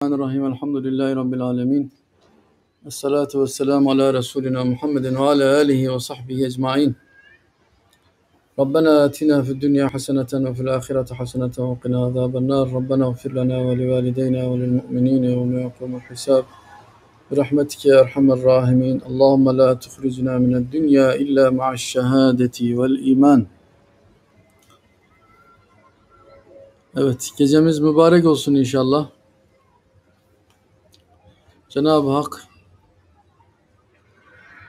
الرحمن الرحيم الحمد لله رب العالمين الصلاة والسلام على رسولنا محمد وعلى آله وصحبه أجمعين ربنا آتنا في الدنيا حسنة وفي الآخرة حسنة وقنا عذاب النار ربنا اغفر لنا ولوالدينا وللمؤمنين يوم يقوم الحساب برحمتك يا أرحم الراحمين اللهم لا تخرجنا من الدنيا إلا مع الشهادة والإيمان Evet gecemiz mübarek olsun inşallah. Cenab-ı Hak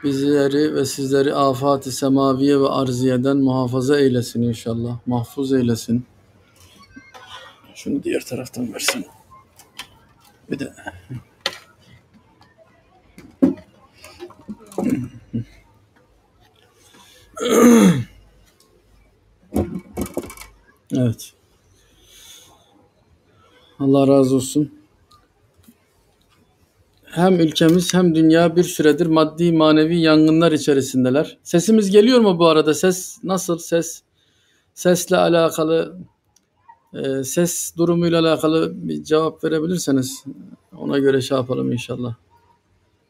bizleri ve sizleri afat-ı semaviye ve arziyeden muhafaza eylesin inşallah. Mahfuz eylesin. Şunu diğer taraftan versin. Bir de Evet. Allah razı olsun hem ülkemiz hem dünya bir süredir maddi manevi yangınlar içerisindeler. Sesimiz geliyor mu bu arada? Ses nasıl? Ses sesle alakalı e, ses durumuyla alakalı bir cevap verebilirseniz ona göre şey yapalım inşallah.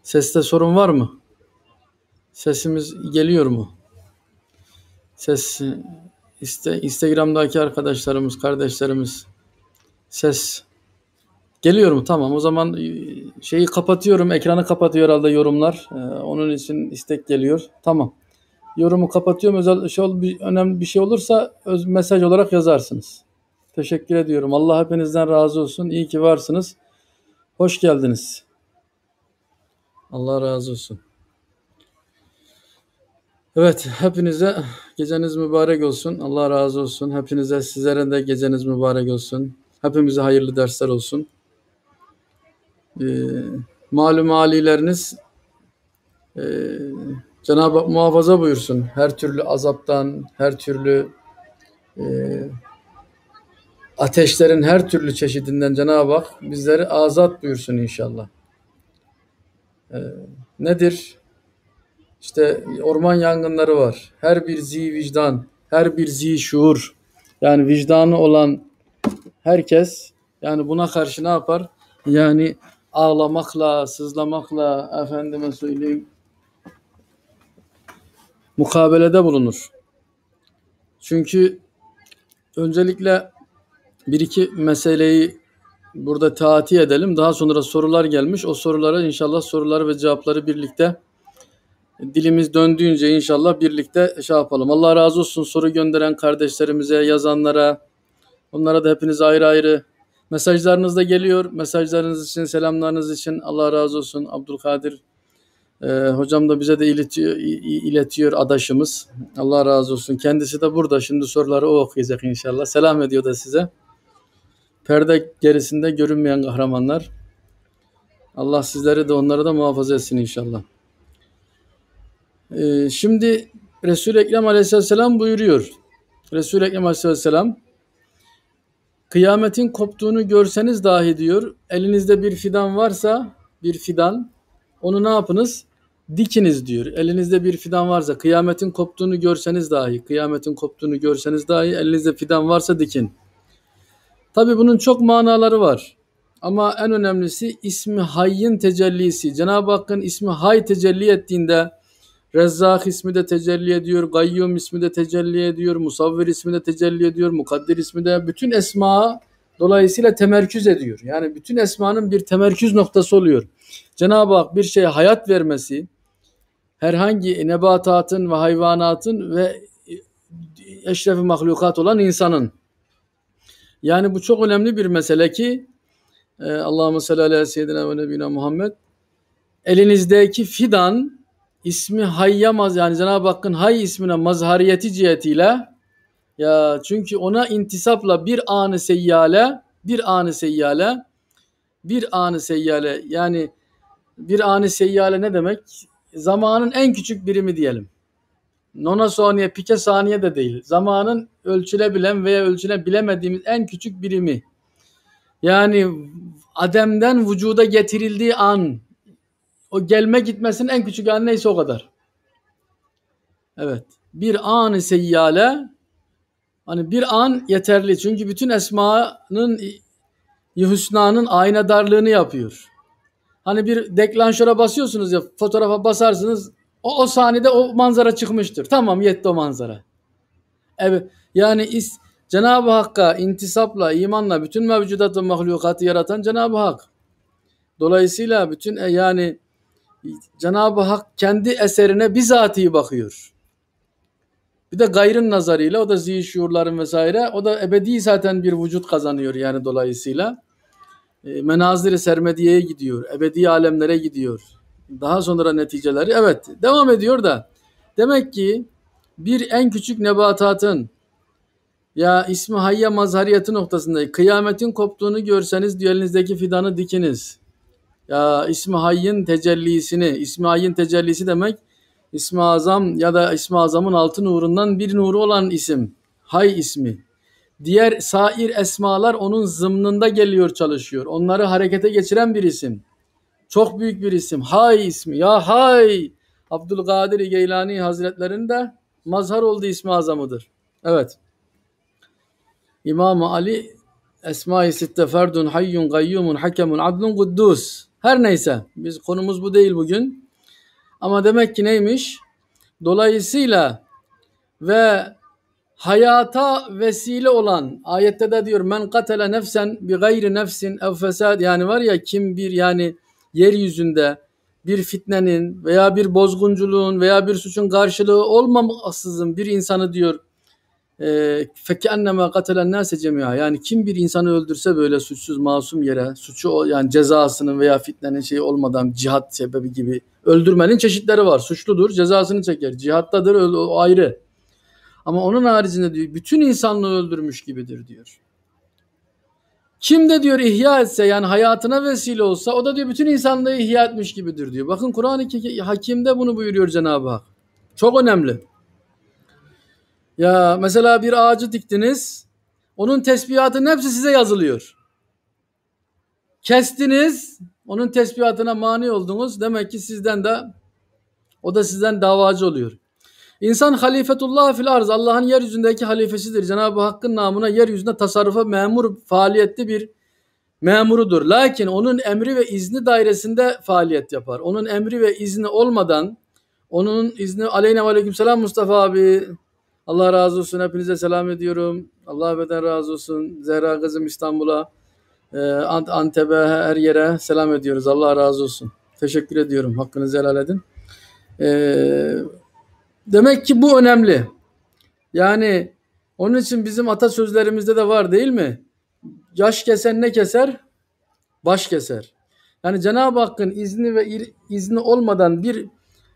Seste sorun var mı? Sesimiz geliyor mu? Ses iste, Instagram'daki arkadaşlarımız, kardeşlerimiz ses Geliyorum tamam o zaman e, şeyi kapatıyorum ekranı kapatıyor herhalde yorumlar ee, onun için istek geliyor tamam yorumu kapatıyorum özel şey ol, bir, önemli bir şey olursa öz, mesaj olarak yazarsınız teşekkür ediyorum Allah hepinizden razı olsun iyi ki varsınız hoş geldiniz Allah razı olsun Evet hepinize geceniz mübarek olsun Allah razı olsun hepinize sizlerin de geceniz mübarek olsun Hepimize hayırlı dersler olsun e, malum alileriniz e, Cenab-ı Hak muhafaza buyursun. Her türlü azaptan, her türlü e, ateşlerin her türlü çeşidinden Cenab-ı Hak bizleri azat buyursun inşallah. E, nedir? İşte orman yangınları var. Her bir zi vicdan, her bir zi şuur. Yani vicdanı olan herkes yani buna karşı ne yapar? Yani ağlamakla, sızlamakla efendime söyleyeyim mukabelede bulunur. Çünkü öncelikle bir iki meseleyi burada taati edelim. Daha sonra sorular gelmiş. O sorulara inşallah soruları ve cevapları birlikte dilimiz döndüğünce inşallah birlikte şey yapalım. Allah razı olsun soru gönderen kardeşlerimize, yazanlara, onlara da hepinize ayrı ayrı Mesajlarınız da geliyor. Mesajlarınız için, selamlarınız için Allah razı olsun. Abdülkadir e, hocam da bize de iletiyor, iletiyor adaşımız. Allah razı olsun. Kendisi de burada. Şimdi soruları o okuyacak inşallah. Selam ediyor da size. Perde gerisinde görünmeyen kahramanlar. Allah sizleri de onları da muhafaza etsin inşallah. Ee, şimdi Resul-i Ekrem Aleyhisselam buyuruyor. Resul-i Ekrem Aleyhisselam Kıyametin koptuğunu görseniz dahi diyor, elinizde bir fidan varsa, bir fidan, onu ne yapınız? Dikiniz diyor. Elinizde bir fidan varsa, kıyametin koptuğunu görseniz dahi, kıyametin koptuğunu görseniz dahi, elinizde fidan varsa dikin. Tabi bunun çok manaları var. Ama en önemlisi ismi hayyin tecellisi. Cenab-ı Hakk'ın ismi hay tecelli ettiğinde Rezzak ismi de tecelli ediyor, Gayyum ismi de tecelli ediyor, Musavvir ismi de tecelli ediyor, Mukaddir ismi de bütün esma dolayısıyla temerküz ediyor. Yani bütün esmanın bir temerküz noktası oluyor. Cenab-ı Hak bir şeye hayat vermesi, herhangi nebatatın ve hayvanatın ve eşrefi mahlukat olan insanın. Yani bu çok önemli bir mesele ki e, Allahümme salli ala seyyidina ve nebina Muhammed elinizdeki fidan ismi hayya maz yani Cenab-ı Hakk'ın hay ismine mazhariyeti cihetiyle ya çünkü ona intisapla bir anı seyyale bir anı seyyale bir anı seyyale yani bir anı seyyale ne demek? Zamanın en küçük birimi diyelim. Nona saniye, pike saniye de değil. Zamanın ölçülebilen veya ölçülebilemediğimiz en küçük birimi. Yani Adem'den vücuda getirildiği an o gelme gitmesinin en küçük an neyse o kadar. Evet. Bir an-ı seyyale hani bir an yeterli. Çünkü bütün esmanın hüsnanın darlığını yapıyor. Hani bir deklanşöre basıyorsunuz ya fotoğrafa basarsınız o, o sahnede o manzara çıkmıştır. Tamam yetti o manzara. Evet. Yani is, Cenab-ı Hakk'a intisapla, imanla bütün mevcudatı, mahlukatı yaratan Cenab-ı Hak. Dolayısıyla bütün e, yani Cenab-ı Hak kendi eserine bizatihi bakıyor. Bir de gayrın nazarıyla o da zihin şuurların vesaire o da ebedi zaten bir vücut kazanıyor yani dolayısıyla. E, menaziri sermediyeye gidiyor. Ebedi alemlere gidiyor. Daha sonra neticeleri evet devam ediyor da demek ki bir en küçük nebatatın ya ismi hayya mazhariyeti noktasında kıyametin koptuğunu görseniz diyor fidanı dikiniz ya ismi hayyin tecellisini, İsmi hayyin tecellisi demek İsmi azam ya da İsmi azamın altı nurundan bir nuru olan isim. Hay ismi. Diğer sair esmalar onun zımnında geliyor çalışıyor. Onları harekete geçiren bir isim. Çok büyük bir isim. Hay ismi. Ya hay. Abdülkadir Geylani Hazretleri'nin de mazhar olduğu ismi azamıdır. Evet. İmam Ali Esma-i Sitte Ferdun Hayyun Gayyumun Hakemun Adlun Kuddus. Her neyse biz konumuz bu değil bugün. Ama demek ki neymiş? Dolayısıyla ve hayata vesile olan ayette de diyor men katele nefsen bi gayri nefsin ev fesad yani var ya kim bir yani yeryüzünde bir fitnenin veya bir bozgunculuğun veya bir suçun karşılığı olmamasızın bir insanı diyor فَكَأَنَّمَا قَتَلَ النَّاسَ جَمِيعًا Yani kim bir insanı öldürse böyle suçsuz masum yere suçu yani cezasının veya fitnenin şeyi olmadan cihat sebebi gibi öldürmenin çeşitleri var. Suçludur cezasını çeker. Cihattadır o ayrı. Ama onun haricinde diyor bütün insanlığı öldürmüş gibidir diyor. Kim de diyor ihya etse yani hayatına vesile olsa o da diyor bütün insanlığı ihya etmiş gibidir diyor. Bakın Kur'an-ı Hakim'de bunu buyuruyor Cenab-ı Hak. Çok önemli. Ya mesela bir ağacı diktiniz. Onun tesbihatının hepsi size yazılıyor. Kestiniz. Onun tesbihatına mani oldunuz. Demek ki sizden de o da sizden davacı oluyor. İnsan halifetullah fil arz. Allah'ın yeryüzündeki halifesidir. Cenab-ı Hakk'ın namına yeryüzünde tasarrufa memur faaliyetli bir memurudur. Lakin onun emri ve izni dairesinde faaliyet yapar. Onun emri ve izni olmadan onun izni aleyhine ve aleyküm selam Mustafa abi Allah razı olsun. Hepinize selam ediyorum. Allah beden razı olsun. Zehra kızım İstanbul'a, e, Antep'e, her yere selam ediyoruz. Allah razı olsun. Teşekkür ediyorum. Hakkınızı helal edin. E, demek ki bu önemli. Yani onun için bizim atasözlerimizde de var değil mi? Yaş kesen ne keser? Baş keser. Yani Cenab-ı Hakk'ın izni ve izni olmadan bir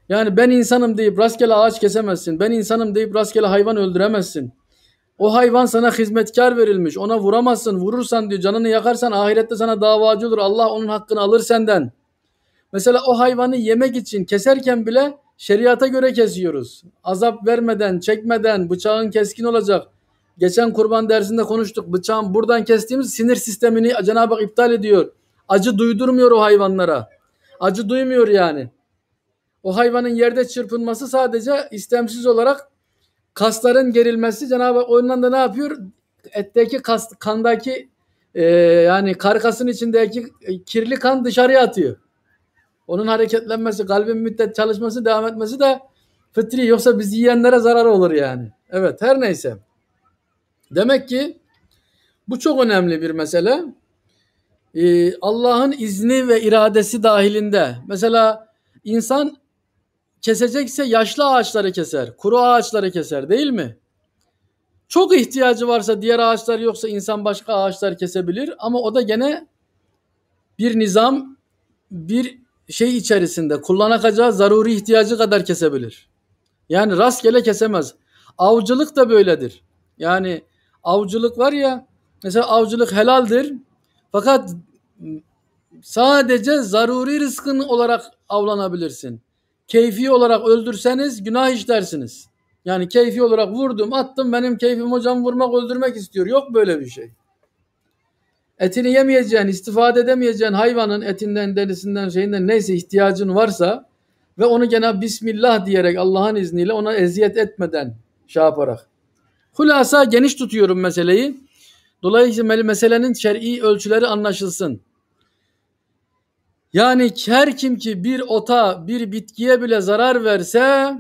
yani ben insanım deyip rastgele ağaç kesemezsin. Ben insanım deyip rastgele hayvan öldüremezsin. O hayvan sana hizmetkar verilmiş. Ona vuramazsın. Vurursan diyor canını yakarsan ahirette sana davacı olur. Allah onun hakkını alır senden. Mesela o hayvanı yemek için keserken bile şeriata göre kesiyoruz. Azap vermeden, çekmeden bıçağın keskin olacak. Geçen kurban dersinde konuştuk. Bıçağın buradan kestiğimiz sinir sistemini Cenab-ı Hak iptal ediyor. Acı duydurmuyor o hayvanlara. Acı duymuyor yani. O hayvanın yerde çırpınması sadece istemsiz olarak kasların gerilmesi Cenab-ı Hak ondan da ne yapıyor? Etteki kas, kandaki e, yani karkasın içindeki e, kirli kan dışarıya atıyor. Onun hareketlenmesi, kalbin müddet çalışması, devam etmesi de fıtri. Yoksa biz yiyenlere zarar olur yani. Evet her neyse. Demek ki bu çok önemli bir mesele. Ee, Allah'ın izni ve iradesi dahilinde. Mesela insan kesecekse yaşlı ağaçları keser, kuru ağaçları keser değil mi? Çok ihtiyacı varsa diğer ağaçlar yoksa insan başka ağaçlar kesebilir ama o da gene bir nizam, bir şey içerisinde kullanacağı zaruri ihtiyacı kadar kesebilir. Yani rastgele kesemez. Avcılık da böyledir. Yani avcılık var ya mesela avcılık helaldir fakat sadece zaruri rızkın olarak avlanabilirsin keyfi olarak öldürseniz günah işlersiniz. Yani keyfi olarak vurdum attım benim keyfim hocam vurmak öldürmek istiyor. Yok böyle bir şey. Etini yemeyeceğin, istifade edemeyeceğin hayvanın etinden, derisinden, şeyinden neyse ihtiyacın varsa ve onu gene Bismillah diyerek Allah'ın izniyle ona eziyet etmeden şey yaparak. Hulasa geniş tutuyorum meseleyi. Dolayısıyla meselenin şer'i ölçüleri anlaşılsın. Yani her kim ki bir ota, bir bitkiye bile zarar verse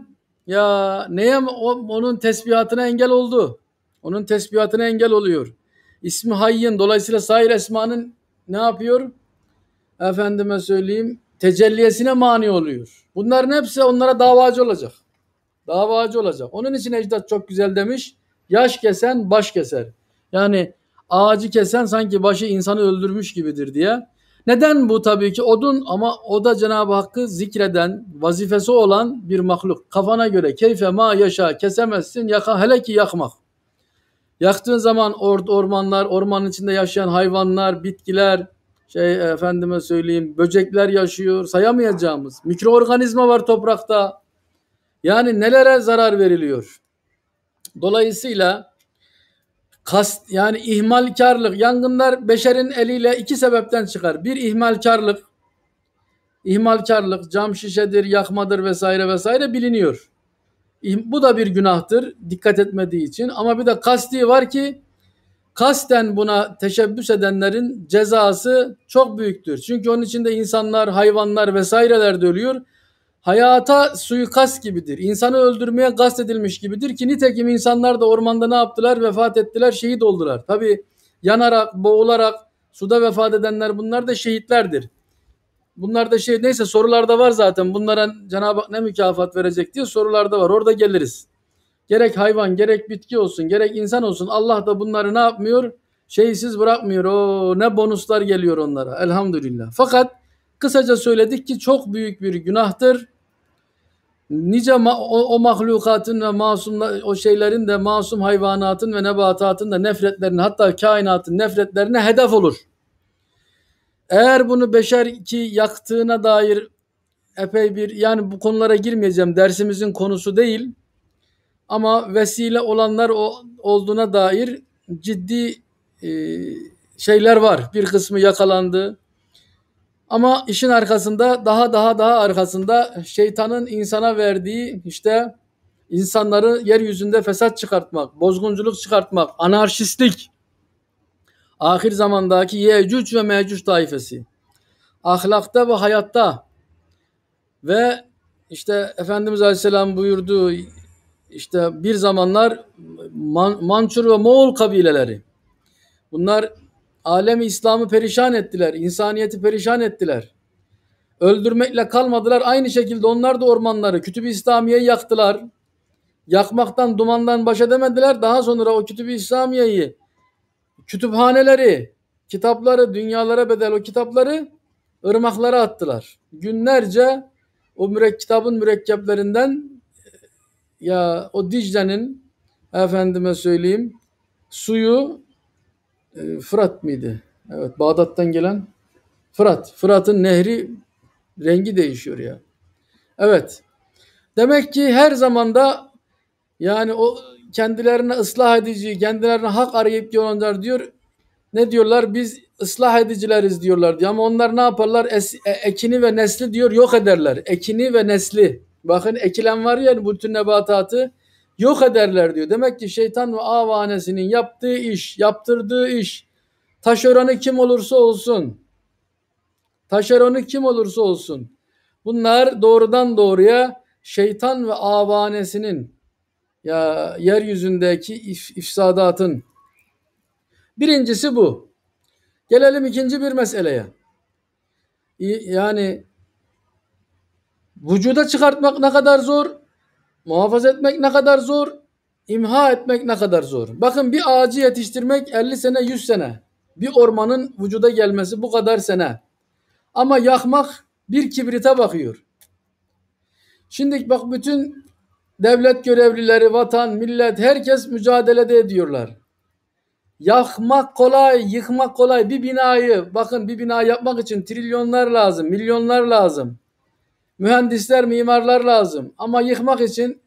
ya neye onun tesbihatına engel oldu. Onun tesbihatına engel oluyor. İsmi hayyin dolayısıyla sair esmanın ne yapıyor? Efendime söyleyeyim tecelliyesine mani oluyor. Bunların hepsi onlara davacı olacak. Davacı olacak. Onun için Ecdat çok güzel demiş. Yaş kesen baş keser. Yani ağacı kesen sanki başı insanı öldürmüş gibidir diye. Neden bu tabii ki odun ama o da Cenab-ı Hakk'ı zikreden, vazifesi olan bir mahluk. Kafana göre keyfe ma yaşa kesemezsin yaka hele ki yakmak. Yaktığın zaman or ormanlar, ormanın içinde yaşayan hayvanlar, bitkiler, şey efendime söyleyeyim böcekler yaşıyor. Sayamayacağımız mikroorganizma var toprakta. Yani nelere zarar veriliyor. Dolayısıyla Kast, yani ihmalkarlık, yangınlar beşerin eliyle iki sebepten çıkar. Bir ihmalkarlık, ihmalkarlık, cam şişedir, yakmadır vesaire vesaire biliniyor. Bu da bir günahtır dikkat etmediği için ama bir de kasti var ki kasten buna teşebbüs edenlerin cezası çok büyüktür. Çünkü onun içinde insanlar, hayvanlar vesaireler de ölüyor hayata suikast gibidir. İnsanı öldürmeye gast edilmiş gibidir ki nitekim insanlar da ormanda ne yaptılar? Vefat ettiler, şehit oldular. Tabi yanarak, boğularak suda vefat edenler bunlar da şehitlerdir. Bunlar da şey neyse sorularda var zaten. Bunlara Cenab-ı Hak ne mükafat verecek diye sorularda var. Orada geliriz. Gerek hayvan, gerek bitki olsun, gerek insan olsun Allah da bunları ne yapmıyor? Şeysiz bırakmıyor. O ne bonuslar geliyor onlara. Elhamdülillah. Fakat kısaca söyledik ki çok büyük bir günahtır nice ma- o, o mahlukatın ve masumla o şeylerin de masum hayvanatın ve nebatatın da nefretlerinin hatta kainatın nefretlerine hedef olur. Eğer bunu beşer ki yaktığına dair epey bir yani bu konulara girmeyeceğim dersimizin konusu değil. Ama vesile olanlar o olduğuna dair ciddi e, şeyler var. Bir kısmı yakalandı. Ama işin arkasında daha daha daha arkasında şeytanın insana verdiği işte insanları yeryüzünde fesat çıkartmak, bozgunculuk çıkartmak, anarşistlik, ahir zamandaki Yecüc ve Mecüc taifesi, ahlakta ve hayatta ve işte Efendimiz Aleyhisselam buyurduğu işte bir zamanlar Man- Mançur ve Moğol kabileleri. Bunlar Alemi İslam'ı perişan ettiler. insaniyeti perişan ettiler. Öldürmekle kalmadılar. Aynı şekilde onlar da ormanları, Kütüb-i İslamiye'yi yaktılar. Yakmaktan, dumandan baş edemediler. Daha sonra o Kütüb-i İslamiye'yi, kütüphaneleri, kitapları, dünyalara bedel o kitapları ırmaklara attılar. Günlerce o mürek, kitabın mürekkeplerinden ya o Dicle'nin efendime söyleyeyim suyu e, Fırat mıydı? Evet Bağdat'tan gelen Fırat. Fırat'ın nehri rengi değişiyor ya. Evet. Demek ki her zaman da yani o kendilerine ıslah edici, kendilerine hak arayıp diyorlar diyor. Ne diyorlar? Biz ıslah edicileriz diyorlar diyor. Ama onlar ne yaparlar? Es, e, ekini ve nesli diyor yok ederler. Ekini ve nesli. Bakın ekilen var ya bütün nebatatı yok ederler diyor. Demek ki şeytan ve avanesinin yaptığı iş, yaptırdığı iş taşeronu kim olursa olsun taşeronu kim olursa olsun bunlar doğrudan doğruya şeytan ve avanesinin ya yeryüzündeki if, ifsadatın birincisi bu. Gelelim ikinci bir meseleye. Yani vücuda çıkartmak ne kadar zor, muhafaza etmek ne kadar zor, imha etmek ne kadar zor. Bakın bir ağacı yetiştirmek 50 sene 100 sene. Bir ormanın vücuda gelmesi bu kadar sene. Ama yakmak bir kibrite bakıyor. Şimdi bak bütün devlet görevlileri, vatan, millet herkes mücadelede ediyorlar. Yakmak kolay, yıkmak kolay. Bir binayı bakın bir bina yapmak için trilyonlar lazım, milyonlar lazım mühendisler, mimarlar lazım. Ama yıkmak için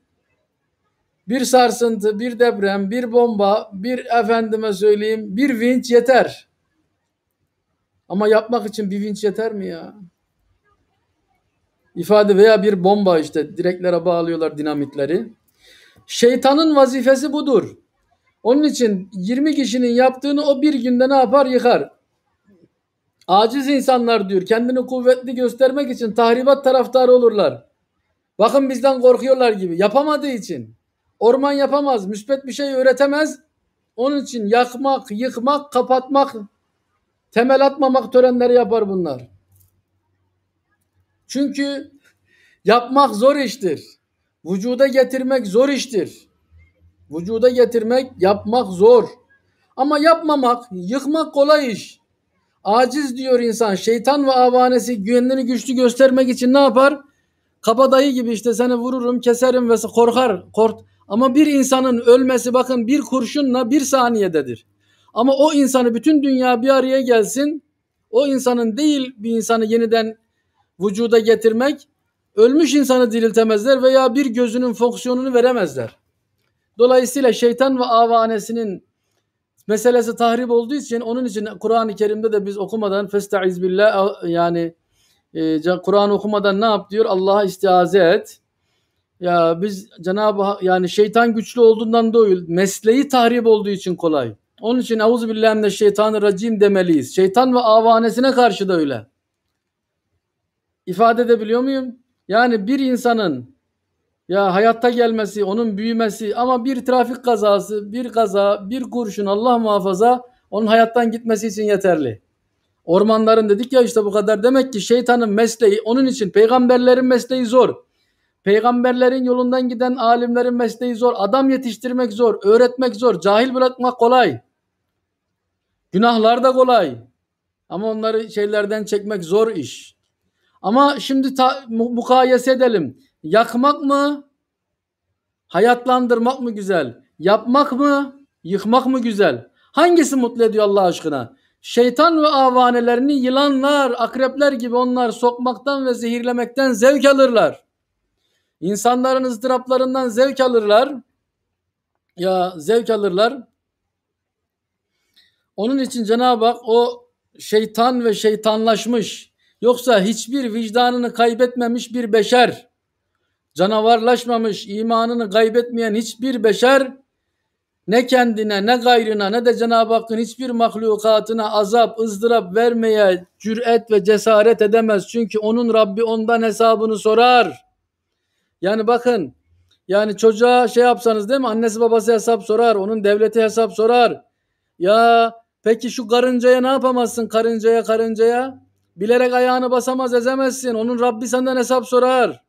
bir sarsıntı, bir deprem, bir bomba, bir efendime söyleyeyim bir vinç yeter. Ama yapmak için bir vinç yeter mi ya? İfade veya bir bomba işte direklere bağlıyorlar dinamitleri. Şeytanın vazifesi budur. Onun için 20 kişinin yaptığını o bir günde ne yapar? Yıkar. Aciz insanlar diyor kendini kuvvetli göstermek için tahribat taraftarı olurlar. Bakın bizden korkuyorlar gibi. Yapamadığı için. Orman yapamaz, müspet bir şey üretemez. Onun için yakmak, yıkmak, kapatmak, temel atmamak törenleri yapar bunlar. Çünkü yapmak zor iştir. Vücuda getirmek zor iştir. Vücuda getirmek, yapmak zor. Ama yapmamak, yıkmak kolay iş. Aciz diyor insan. Şeytan ve avanesi güvenini güçlü göstermek için ne yapar? Kabadayı gibi işte seni vururum, keserim ve korkar. Kort. Ama bir insanın ölmesi bakın bir kurşunla bir saniyededir. Ama o insanı bütün dünya bir araya gelsin. O insanın değil bir insanı yeniden vücuda getirmek. Ölmüş insanı diriltemezler veya bir gözünün fonksiyonunu veremezler. Dolayısıyla şeytan ve avanesinin meselesi tahrip olduğu için onun için Kur'an-ı Kerim'de de biz okumadan festaiz billah yani e, Kur'an okumadan ne yap diyor? Allah'a istiaze et. Ya biz Cenab-ı Hak yani şeytan güçlü olduğundan dolayı mesleği tahrip olduğu için kolay. Onun için Avuz billahi şeytanı racim demeliyiz. Şeytan ve avanesine karşı da öyle. İfade edebiliyor muyum? Yani bir insanın ya hayatta gelmesi, onun büyümesi ama bir trafik kazası, bir kaza, bir kurşun Allah muhafaza onun hayattan gitmesi için yeterli. Ormanların dedik ya işte bu kadar. Demek ki şeytanın mesleği onun için peygamberlerin mesleği zor. Peygamberlerin yolundan giden alimlerin mesleği zor. Adam yetiştirmek zor, öğretmek zor, cahil bırakmak kolay. Günahlar da kolay. Ama onları şeylerden çekmek zor iş. Ama şimdi ta, mukayese edelim. Yakmak mı? Hayatlandırmak mı güzel? Yapmak mı? Yıkmak mı güzel? Hangisi mutlu ediyor Allah aşkına? Şeytan ve avanelerini yılanlar, akrepler gibi onlar sokmaktan ve zehirlemekten zevk alırlar. İnsanların ızdıraplarından zevk alırlar. Ya zevk alırlar. Onun için Cenab-ı Hak o şeytan ve şeytanlaşmış yoksa hiçbir vicdanını kaybetmemiş bir beşer canavarlaşmamış, imanını kaybetmeyen hiçbir beşer ne kendine ne gayrına ne de Cenab-ı Hakk'ın hiçbir mahlukatına azap, ızdırap vermeye cüret ve cesaret edemez. Çünkü onun Rabbi ondan hesabını sorar. Yani bakın yani çocuğa şey yapsanız değil mi annesi babası hesap sorar, onun devleti hesap sorar. Ya peki şu karıncaya ne yapamazsın karıncaya karıncaya? Bilerek ayağını basamaz ezemezsin. Onun Rabbi senden hesap sorar.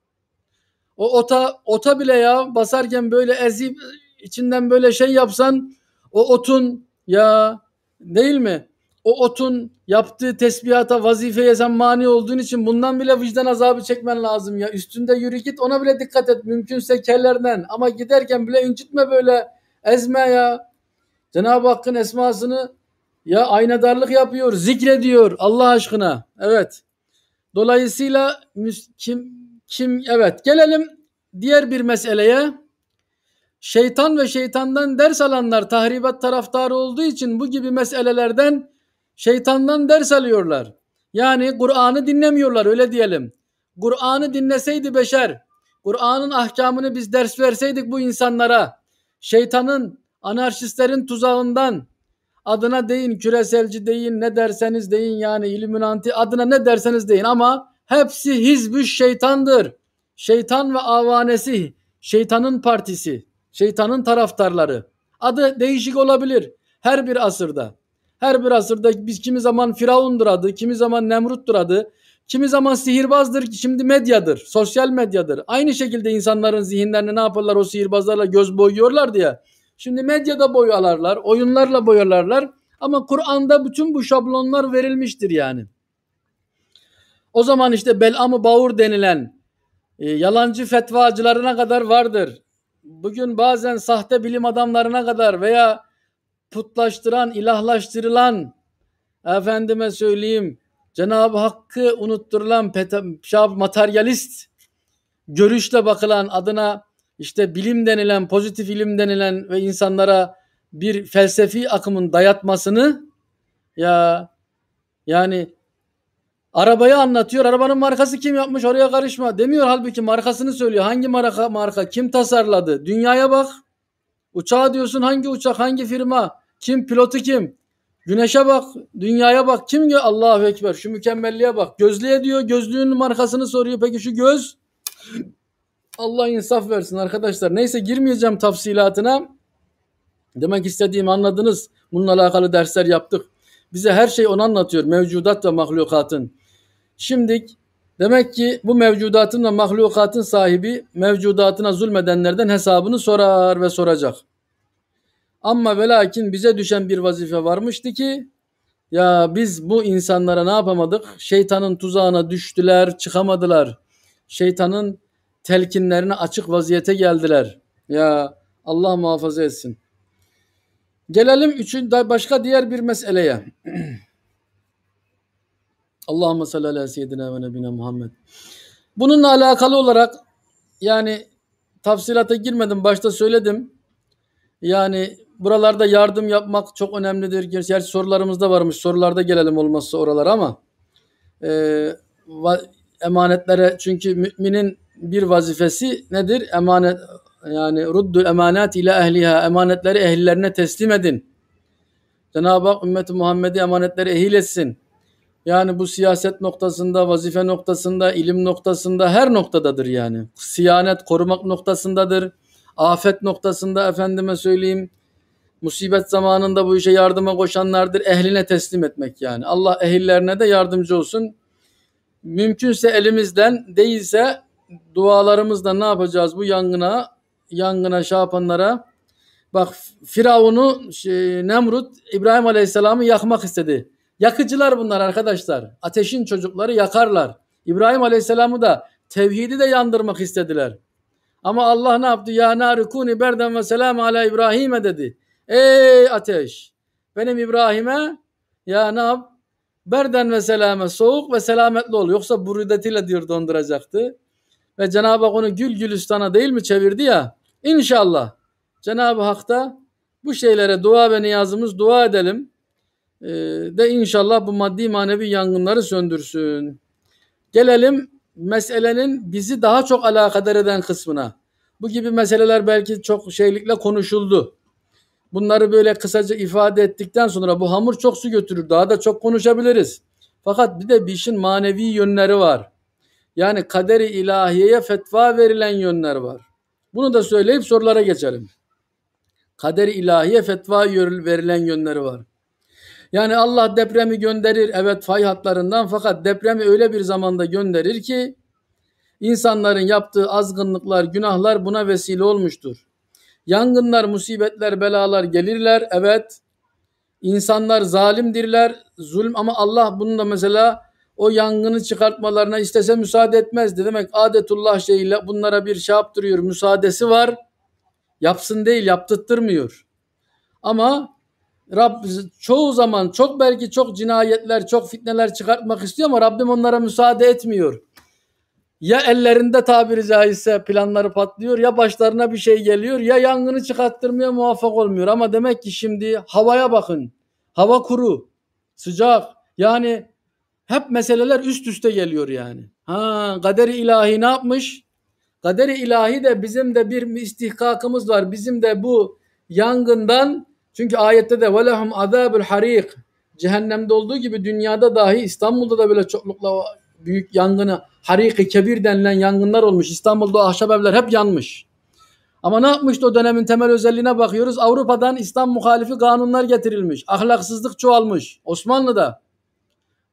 O ota ota bile ya basarken böyle ezip içinden böyle şey yapsan o otun ya değil mi? O otun yaptığı tesbihata, vazifeye sen mani olduğun için bundan bile vicdan azabı çekmen lazım ya. Üstünde yürü git ona bile dikkat et. Mümkünse kellerden ama giderken bile incitme böyle ezme ya. Cenab-ı Hakk'ın esmasını ya aynadarlık yapıyor, zikrediyor Allah aşkına. Evet. Dolayısıyla kim Şimdi evet gelelim diğer bir meseleye. Şeytan ve şeytandan ders alanlar tahribat taraftarı olduğu için bu gibi meselelerden şeytandan ders alıyorlar. Yani Kur'an'ı dinlemiyorlar öyle diyelim. Kur'an'ı dinleseydi beşer, Kur'an'ın ahkamını biz ders verseydik bu insanlara, şeytanın, anarşistlerin tuzağından, adına deyin küreselci deyin, ne derseniz deyin yani illuminanti adına ne derseniz deyin ama Hepsi hizbü şeytandır. Şeytan ve avanesi, şeytanın partisi, şeytanın taraftarları. Adı değişik olabilir her bir asırda. Her bir asırda biz kimi zaman Firavun'dur adı, kimi zaman Nemrut'tur adı, kimi zaman sihirbazdır, şimdi medyadır, sosyal medyadır. Aynı şekilde insanların zihinlerini ne yaparlar o sihirbazlarla göz boyuyorlar diye. Şimdi medyada boyalarlar, oyunlarla boyalarlar ama Kur'an'da bütün bu şablonlar verilmiştir yani. O zaman işte Belamı Bağur denilen e, yalancı fetvacılarına kadar vardır. Bugün bazen sahte bilim adamlarına kadar veya putlaştıran, ilahlaştırılan efendime söyleyeyim Cenab-ı Hakk'ı unutturulan materyalist görüşle bakılan adına işte bilim denilen, pozitif ilim denilen ve insanlara bir felsefi akımın dayatmasını ya yani Arabayı anlatıyor. Arabanın markası kim yapmış oraya karışma demiyor. Halbuki markasını söylüyor. Hangi marka, marka kim tasarladı? Dünyaya bak. Uçağa diyorsun hangi uçak hangi firma? Kim pilotu kim? Güneşe bak, dünyaya bak. Kim Allahu ekber. Şu mükemmelliğe bak. Gözlüğe diyor. Gözlüğün markasını soruyor. Peki şu göz? Allah insaf versin arkadaşlar. Neyse girmeyeceğim tafsilatına. Demek istediğimi anladınız. Bununla alakalı dersler yaptık. Bize her şey onu anlatıyor. Mevcudat ve mahlukatın. Şimdik demek ki bu mevcudatın ve mahlukatın sahibi mevcudatına zulmedenlerden hesabını sorar ve soracak. Ama ve lakin bize düşen bir vazife varmıştı ki ya biz bu insanlara ne yapamadık? Şeytanın tuzağına düştüler, çıkamadılar. Şeytanın telkinlerine açık vaziyete geldiler. Ya Allah muhafaza etsin. Gelelim üçün, başka diğer bir meseleye. Allahümme salli ala seyyidina ve nebine Muhammed. Bununla alakalı olarak yani tafsilata girmedim. Başta söyledim. Yani buralarda yardım yapmak çok önemlidir. Gerçi sorularımızda varmış. Sorularda gelelim olmazsa oralara ama e, emanetlere çünkü müminin bir vazifesi nedir? Emanet yani ruddu emanet ile ehliha emanetleri ehillerine teslim edin. Cenab-ı Hak ümmeti Muhammed'i emanetleri ehil etsin. Yani bu siyaset noktasında, vazife noktasında, ilim noktasında her noktadadır yani. Siyanet korumak noktasındadır. Afet noktasında efendime söyleyeyim. Musibet zamanında bu işe yardıma koşanlardır. Ehline teslim etmek yani. Allah ehillerine de yardımcı olsun. Mümkünse elimizden değilse dualarımızla ne yapacağız bu yangına, yangına şey yapanlara? Bak Firavun'u şey, Nemrut İbrahim Aleyhisselam'ı yakmak istedi. Yakıcılar bunlar arkadaşlar. Ateşin çocukları yakarlar. İbrahim Aleyhisselam'ı da tevhidi de yandırmak istediler. Ama Allah ne yaptı? Ya narikuni berden ve selam ala İbrahim'e dedi. Ey ateş! Benim İbrahim'e ya ne yap? Berden ve selame soğuk ve selametli ol. Yoksa burudetiyle diyor donduracaktı. Ve Cenab-ı Hak onu gül gülüstana değil mi çevirdi ya? İnşallah Cenab-ı Hak'ta bu şeylere dua ve niyazımız dua edelim. Ee, de inşallah bu maddi manevi yangınları söndürsün. Gelelim meselenin bizi daha çok alakadar eden kısmına. Bu gibi meseleler belki çok şeylikle konuşuldu. Bunları böyle kısaca ifade ettikten sonra bu hamur çok su götürür. Daha da çok konuşabiliriz. Fakat bir de bir işin manevi yönleri var. Yani kaderi ilahiyeye fetva verilen yönler var. Bunu da söyleyip sorulara geçelim. Kaderi ilahiye fetva verilen yönleri var. Yani Allah depremi gönderir evet fay hatlarından fakat depremi öyle bir zamanda gönderir ki insanların yaptığı azgınlıklar, günahlar buna vesile olmuştur. Yangınlar, musibetler, belalar gelirler. Evet İnsanlar zalimdirler, zulm ama Allah bunu da mesela o yangını çıkartmalarına istese müsaade etmezdi. Demek adetullah şeyle bunlara bir şey yaptırıyor, müsaadesi var. Yapsın değil, yaptırtmıyor. Ama Rab çoğu zaman çok belki çok cinayetler, çok fitneler çıkartmak istiyor ama Rabbim onlara müsaade etmiyor. Ya ellerinde tabiri caizse planları patlıyor ya başlarına bir şey geliyor ya yangını çıkarttırmaya muvaffak olmuyor. Ama demek ki şimdi havaya bakın. Hava kuru, sıcak. Yani hep meseleler üst üste geliyor yani. Ha, kaderi ilahi ne yapmış? Kaderi ilahi de bizim de bir istihkakımız var. Bizim de bu yangından çünkü ayette de velehum azabul harik cehennemde olduğu gibi dünyada dahi İstanbul'da da böyle çoklukla büyük yangını hariki kebir denilen yangınlar olmuş. İstanbul'da ahşap evler hep yanmış. Ama ne yapmıştı o dönemin temel özelliğine bakıyoruz. Avrupa'dan İslam muhalifi kanunlar getirilmiş. Ahlaksızlık çoğalmış Osmanlı'da.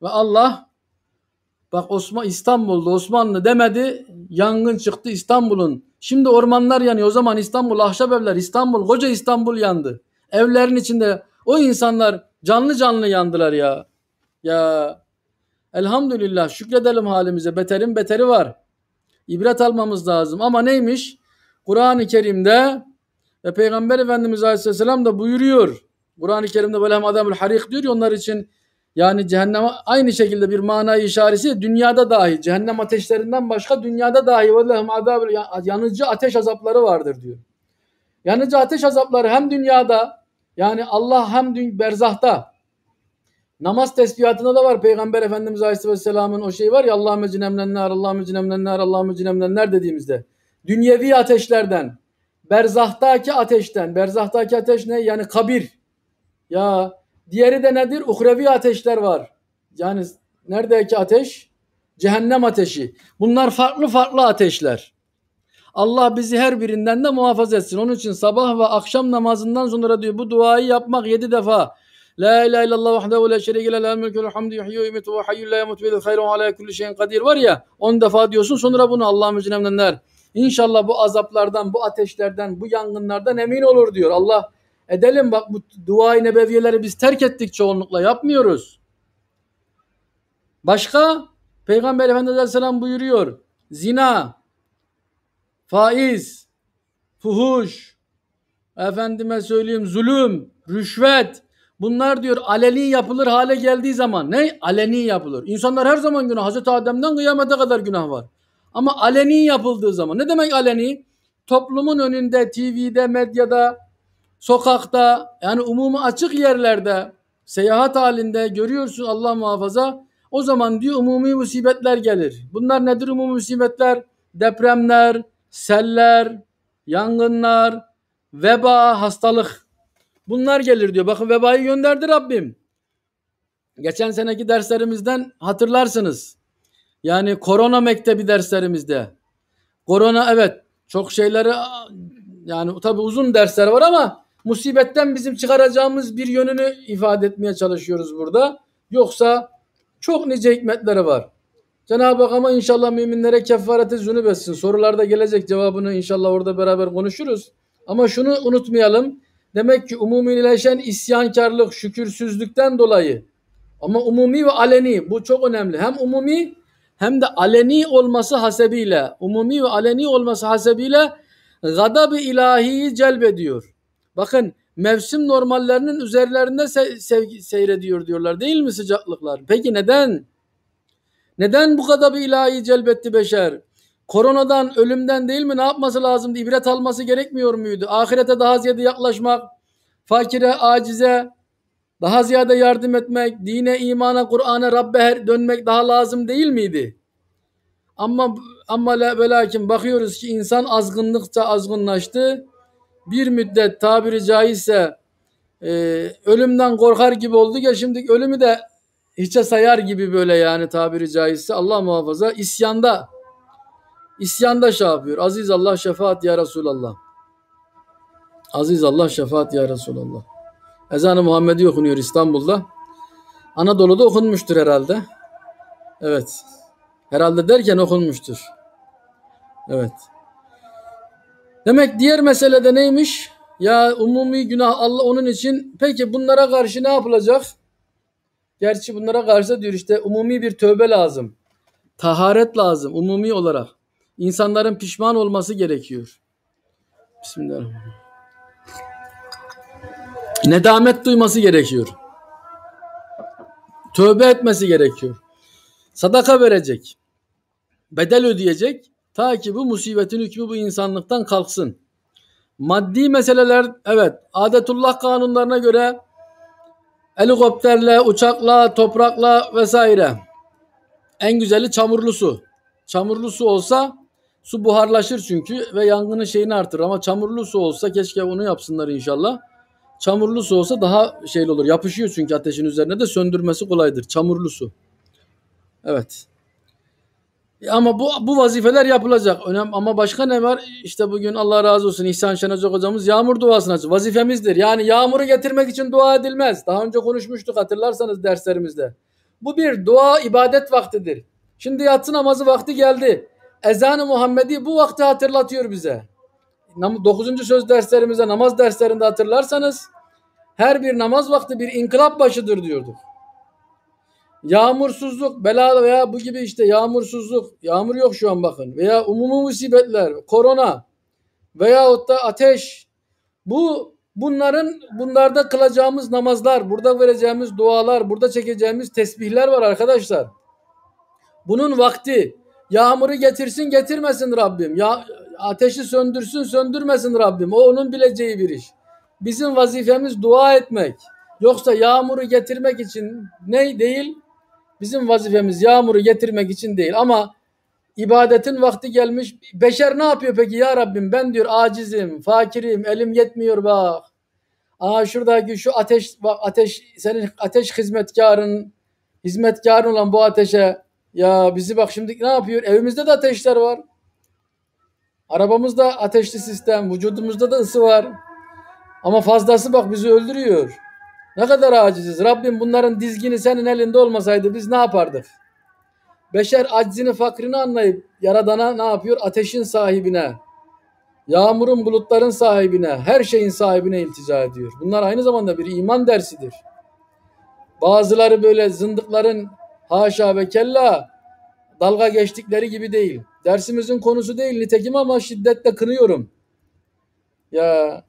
Ve Allah bak Osman İstanbul'da Osmanlı demedi. Yangın çıktı İstanbul'un. Şimdi ormanlar yanıyor. O zaman İstanbul ahşap evler, İstanbul, koca İstanbul yandı. Evlerin içinde o insanlar canlı canlı yandılar ya. Ya elhamdülillah şükredelim halimize. Beterin beteri var. İbret almamız lazım. Ama neymiş? Kur'an-ı Kerim'de ve Peygamber Efendimiz Aleyhisselam da buyuruyor. Kur'an-ı Kerim'de böyle adamül harik diyor ya onlar için yani cehennem aynı şekilde bir mana işaresi dünyada dahi cehennem ateşlerinden başka dünyada dahi vallahum adabül yanıcı ateş azapları vardır diyor. Yanıcı ateş azapları hem dünyada yani Allah hem dün berzahta namaz tesbihatında da var. Peygamber Efendimiz Aleyhisselam'ın o şey var ya Allah mecinemlenler, Allah mecinemlenler, Allah mecinemlenler dediğimizde. Dünyevi ateşlerden, berzahtaki ateşten. Berzahtaki ateş ne? Yani kabir. Ya diğeri de nedir? Uhrevi ateşler var. Yani neredeki ateş? Cehennem ateşi. Bunlar farklı farklı ateşler. Allah bizi her birinden de muhafaza etsin. Onun için sabah ve akşam namazından sonra diyor bu duayı yapmak yedi defa. La ilahe illallah vahdehu la şerike le lehul mulku hamdu yuhyi ve yumiitu ve hayyun la yamutu bi'l hayru ala kulli şeyin kadir var ya on defa diyorsun sonra bunu Allah'ın izniyle İnşallah bu azaplardan, bu ateşlerden, bu yangınlardan emin olur diyor. Allah edelim bak bu duayı nebeviyeleri biz terk ettik çoğunlukla yapmıyoruz. Başka Peygamber Efendimiz Aleyhisselam buyuruyor. Zina, faiz, fuhuş, efendime söyleyeyim zulüm, rüşvet bunlar diyor aleni yapılır hale geldiği zaman ne? Aleni yapılır. İnsanlar her zaman günah. Hazreti Adem'den kıyamete kadar günah var. Ama aleni yapıldığı zaman ne demek aleni? Toplumun önünde, TV'de, medyada, sokakta yani umumu açık yerlerde seyahat halinde görüyorsun Allah muhafaza o zaman diyor umumi musibetler gelir. Bunlar nedir umumi musibetler? Depremler, seller, yangınlar, veba, hastalık. Bunlar gelir diyor. Bakın vebayı gönderdi Rabbim. Geçen seneki derslerimizden hatırlarsınız. Yani korona mektebi derslerimizde. Korona evet çok şeyleri yani tabi uzun dersler var ama musibetten bizim çıkaracağımız bir yönünü ifade etmeye çalışıyoruz burada. Yoksa çok nice hikmetleri var. Cenab-ı Hak ama inşallah müminlere kefareti zünüp etsin. Sorularda gelecek cevabını inşallah orada beraber konuşuruz. Ama şunu unutmayalım. Demek ki umumileşen isyankarlık, şükürsüzlükten dolayı ama umumi ve aleni bu çok önemli. Hem umumi hem de aleni olması hasebiyle, umumi ve aleni olması hasebiyle gadab-ı ilahiyi celbediyor. Bakın mevsim normallerinin üzerlerinde se- sev- seyrediyor diyorlar değil mi sıcaklıklar? Peki neden? Neden bu kadar bir ilahi celbetti beşer? Koronadan, ölümden değil mi ne yapması lazımdı? İbret alması gerekmiyor muydu? Ahirete daha ziyade yaklaşmak, fakire, acize daha ziyade yardım etmek, dine, imana, Kur'an'a, Rabbe dönmek daha lazım değil miydi? Ama ama ve lakin bakıyoruz ki insan azgınlıkça azgınlaştı. Bir müddet tabiri caizse e, ölümden korkar gibi oldu ya şimdi ölümü de hiçe sayar gibi böyle yani tabiri caizse Allah muhafaza isyanda isyanda şey yapıyor. Aziz Allah şefaat ya Resulallah. Aziz Allah şefaat ya Resulallah. Ezan-ı Muhammedi okunuyor İstanbul'da. Anadolu'da okunmuştur herhalde. Evet. Herhalde derken okunmuştur. Evet. Demek diğer mesele de neymiş? Ya umumi günah Allah onun için peki bunlara karşı ne yapılacak? Gerçi bunlara karşı da diyor işte umumi bir tövbe lazım. Taharet lazım umumi olarak. İnsanların pişman olması gerekiyor. Bismillahirrahmanirrahim. Nedamet duyması gerekiyor. Tövbe etmesi gerekiyor. Sadaka verecek. Bedel ödeyecek. Ta ki bu musibetin hükmü bu insanlıktan kalksın. Maddi meseleler evet adetullah kanunlarına göre Helikopterle, uçakla, toprakla vesaire. En güzeli çamurlu su. Çamurlu su olsa su buharlaşır çünkü ve yangının şeyini artırır. Ama çamurlu su olsa keşke onu yapsınlar inşallah. Çamurlu su olsa daha şeyli olur. Yapışıyor çünkü ateşin üzerine de söndürmesi kolaydır. Çamurlu su. Evet. Ama bu bu vazifeler yapılacak. Önem ama başka ne var? İşte bugün Allah razı olsun İhsan Şenazok hocamız yağmur duasını açıyor. Vazifemizdir. Yani yağmuru getirmek için dua edilmez. Daha önce konuşmuştuk hatırlarsanız derslerimizde. Bu bir dua ibadet vaktidir. Şimdi yatsı namazı vakti geldi. Ezan-ı Muhammedi bu vakti hatırlatıyor bize. dokuzuncu söz derslerimizde namaz derslerinde hatırlarsanız her bir namaz vakti bir inkılap başıdır diyorduk. Yağmursuzluk, bela veya bu gibi işte yağmursuzluk, yağmur yok şu an bakın veya umumi musibetler, korona veyahut da ateş. Bu bunların bunlarda kılacağımız namazlar, burada vereceğimiz dualar, burada çekeceğimiz tesbihler var arkadaşlar. Bunun vakti yağmuru getirsin getirmesin Rabbim. Ya, ateşi söndürsün söndürmesin Rabbim. O onun bileceği bir iş. Bizim vazifemiz dua etmek. Yoksa yağmuru getirmek için ne değil? Bizim vazifemiz yağmuru getirmek için değil ama ibadetin vakti gelmiş. Beşer ne yapıyor peki ya Rabbim ben diyor acizim, fakirim, elim yetmiyor bak. Aa şuradaki şu ateş bak ateş senin ateş hizmetkarın hizmetkarın olan bu ateşe ya bizi bak şimdi ne yapıyor? Evimizde de ateşler var. Arabamızda ateşli sistem, vücudumuzda da ısı var. Ama fazlası bak bizi öldürüyor. Ne kadar aciziz. Rabbim bunların dizgini senin elinde olmasaydı biz ne yapardık? Beşer aczini fakrini anlayıp yaradana ne yapıyor? Ateşin sahibine, yağmurun bulutların sahibine, her şeyin sahibine iltica ediyor. Bunlar aynı zamanda bir iman dersidir. Bazıları böyle zındıkların haşa ve kella dalga geçtikleri gibi değil. Dersimizin konusu değil nitekim ama şiddetle kınıyorum. Ya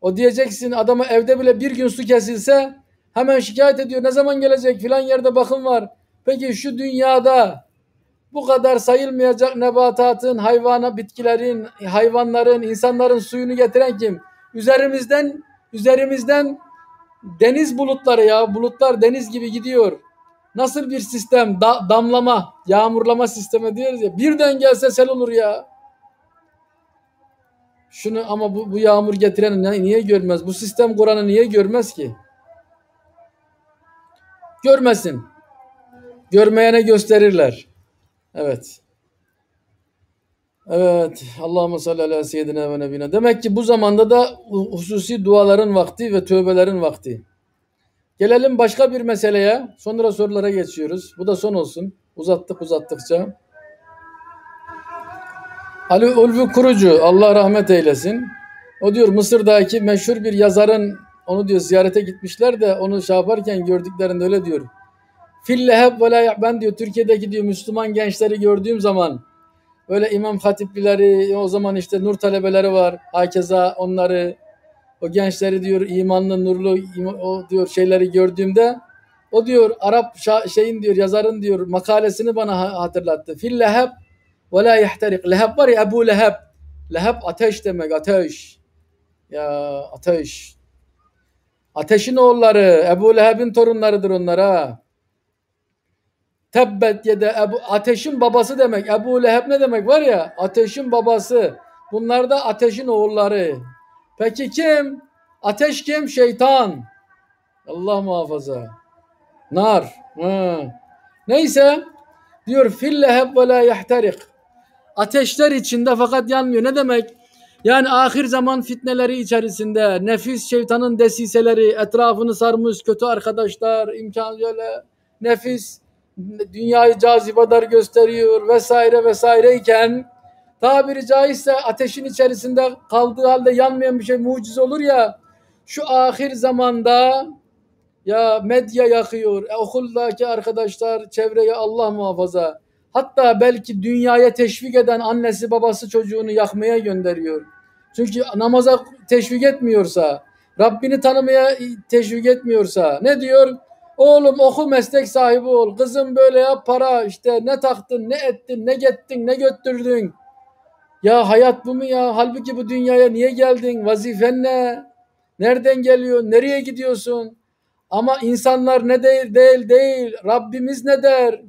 o diyeceksin adama evde bile bir gün su kesilse hemen şikayet ediyor. Ne zaman gelecek filan yerde bakım var. Peki şu dünyada bu kadar sayılmayacak nebatatın, hayvana, bitkilerin, hayvanların, insanların suyunu getiren kim? Üzerimizden üzerimizden deniz bulutları ya bulutlar deniz gibi gidiyor. Nasıl bir sistem da, damlama, yağmurlama sistemi diyoruz ya. Birden gelse sel olur ya şunu ama bu, bu yağmur getiren niye görmez? Bu sistem Kur'an'ı niye görmez ki? Görmesin. Görmeyene gösterirler. Evet. Evet. Allahümme salli ala seyyidina ve nebine. Demek ki bu zamanda da hususi duaların vakti ve tövbelerin vakti. Gelelim başka bir meseleye. Sonra sorulara geçiyoruz. Bu da son olsun. Uzattık uzattıkça. Ali Ulvi Kurucu Allah rahmet eylesin. O diyor Mısır'daki meşhur bir yazarın onu diyor ziyarete gitmişler de onu şey yaparken gördüklerinde öyle diyor. Fille hep la ben diyor Türkiye'deki diyor Müslüman gençleri gördüğüm zaman öyle İmam Hatiplileri o zaman işte nur talebeleri var. Hakeza onları o gençleri diyor imanlı nurlu o diyor şeyleri gördüğümde o diyor Arap şeyin diyor yazarın diyor makalesini bana hatırlattı. fille hep ve la yahtarik. Leheb var ya Ebu Leheb. Leheb ateş demek ateş. Ya ateş. Ateşin oğulları Ebu Leheb'in torunlarıdır onlara. Tebbet ya da Ebu, ateşin babası demek. Ebu Leheb ne demek var ya ateşin babası. Bunlar da ateşin oğulları. Peki kim? Ateş kim? Şeytan. Allah muhafaza. Nar. Hı. Neyse diyor fil leheb ve la yahtarik. Ateşler içinde fakat yanmıyor. Ne demek? Yani ahir zaman fitneleri içerisinde nefis şeytanın desiseleri etrafını sarmış kötü arkadaşlar imkan böyle nefis dünyayı cazibadar gösteriyor vesaire vesaire iken tabiri caizse ateşin içerisinde kaldığı halde yanmayan bir şey muciz olur ya şu ahir zamanda ya medya yakıyor, e, okuldaki arkadaşlar çevreye Allah muhafaza Hatta belki dünyaya teşvik eden annesi babası çocuğunu yakmaya gönderiyor. Çünkü namaza teşvik etmiyorsa, Rabbini tanımaya teşvik etmiyorsa ne diyor? Oğlum oku meslek sahibi ol. Kızım böyle yap para işte ne taktın, ne ettin, ne gettin, ne götürdün. Ya hayat bu mu ya? Halbuki bu dünyaya niye geldin? Vazifen ne? Nereden geliyor? Nereye gidiyorsun? Ama insanlar ne değil değil değil. Rabbimiz ne der?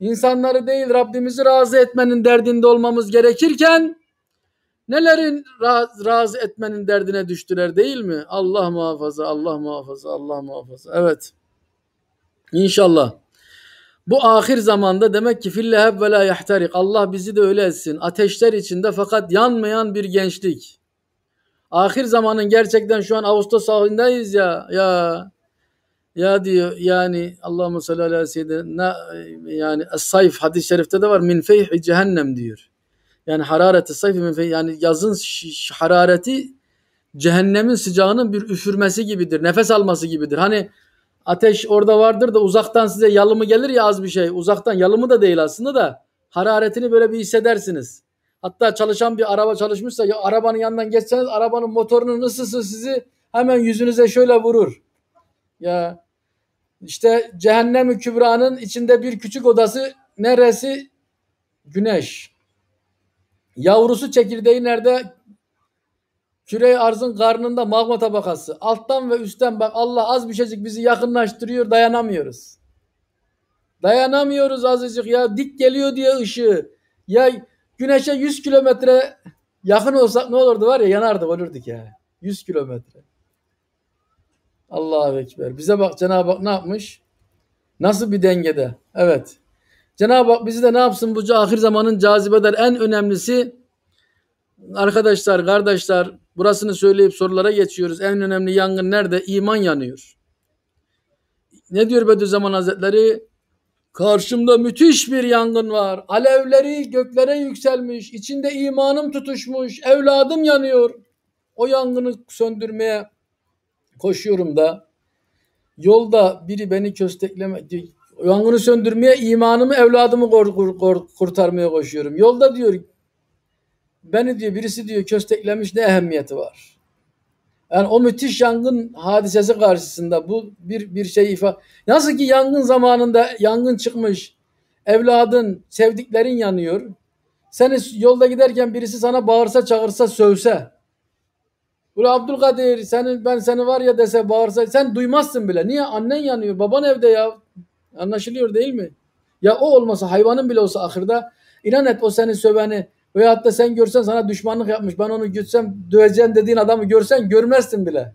insanları değil Rabbimizi razı etmenin derdinde olmamız gerekirken nelerin razı, razı etmenin derdine düştüler değil mi? Allah muhafaza, Allah muhafaza, Allah muhafaza. Evet. İnşallah. Bu ahir zamanda demek ki filleheb ve la yahtarik. Allah bizi de öyle etsin. Ateşler içinde fakat yanmayan bir gençlik. Ahir zamanın gerçekten şu an Ağustos ayındayız ya. Ya ya diyor yani Allahümme salli ala ne, yani sayf hadis-i şerifte de var min feyhi cehennem diyor. Yani harareti sayfi min feyhi yani yazın harareti cehennemin sıcağının bir üfürmesi gibidir. Nefes alması gibidir. Hani ateş orada vardır da uzaktan size yalımı gelir ya az bir şey. Uzaktan yalımı da değil aslında da hararetini böyle bir hissedersiniz. Hatta çalışan bir araba çalışmışsa ya arabanın yanından geçseniz arabanın motorunun ısısı sizi hemen yüzünüze şöyle vurur. Ya işte cehennem-i kübranın içinde bir küçük odası neresi? Güneş. Yavrusu çekirdeği nerede? Küre arzın karnında magma tabakası. Alttan ve üstten bak Allah az bir şeycik bizi yakınlaştırıyor dayanamıyoruz. Dayanamıyoruz azıcık ya dik geliyor diye ışığı. Ya güneşe 100 kilometre yakın olsak ne olurdu var ya yanardı ölürdük yani. 100 kilometre. Allahu Ekber. Bize bak Cenab-ı Hak ne yapmış? Nasıl bir dengede? Evet. Cenab-ı Hak bizi de ne yapsın bu ahir zamanın cazibeler? en önemlisi arkadaşlar, kardeşler burasını söyleyip sorulara geçiyoruz. En önemli yangın nerede? İman yanıyor. Ne diyor Bediüzzaman Hazretleri? Karşımda müthiş bir yangın var. Alevleri göklere yükselmiş. İçinde imanım tutuşmuş. Evladım yanıyor. O yangını söndürmeye Koşuyorum da yolda biri beni köstekleme yangını söndürmeye imanımı evladımı kor, kor, kor, kurtarmaya koşuyorum. Yolda diyor beni diyor birisi diyor kösteklemiş ne ehemmiyeti var. Yani o müthiş yangın hadisesi karşısında bu bir bir şey ifade. Nasıl ki yangın zamanında yangın çıkmış. Evladın, sevdiklerin yanıyor. Seni yolda giderken birisi sana bağırsa, çağırsa, sövse Ula Abdülkadir senin ben seni var ya dese bağırsa sen duymazsın bile. Niye? Annen yanıyor. Baban evde ya. Anlaşılıyor değil mi? Ya o olmasa hayvanın bile olsa ahırda inan et o seni söveni veya hatta sen görsen sana düşmanlık yapmış. Ben onu gütsem döveceğim dediğin adamı görsen görmezsin bile.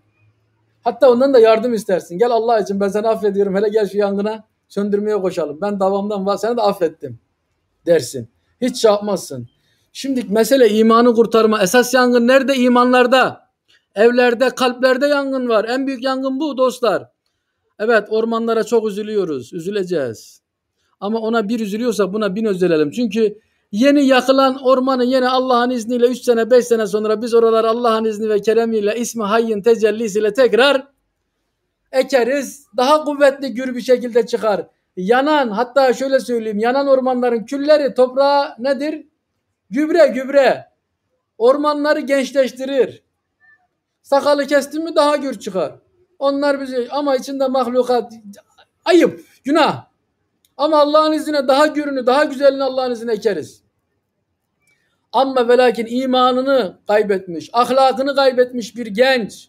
Hatta ondan da yardım istersin. Gel Allah için ben seni affediyorum. Hele gel şu yangına söndürmeye koşalım. Ben davamdan var. Seni de affettim dersin. Hiç şey yapmazsın. Şimdi mesele imanı kurtarma. Esas yangın nerede? imanlarda? Evlerde, kalplerde yangın var. En büyük yangın bu dostlar. Evet ormanlara çok üzülüyoruz. Üzüleceğiz. Ama ona bir üzülüyorsa buna bin üzülelim. Çünkü yeni yakılan ormanı yine Allah'ın izniyle 3 sene 5 sene sonra biz oralar Allah'ın izni ve keremiyle ismi hayyin tecellisiyle tekrar ekeriz. Daha kuvvetli gür bir şekilde çıkar. Yanan hatta şöyle söyleyeyim yanan ormanların külleri toprağa nedir? Gübre gübre. Ormanları gençleştirir. Sakalı kestin mi daha gür çıkar. Onlar bizi ama içinde mahlukat ayıp, günah. Ama Allah'ın izniyle daha gürünü, daha güzelini Allah'ın izniyle ekeriz. Ama ve imanını kaybetmiş, ahlakını kaybetmiş bir genç.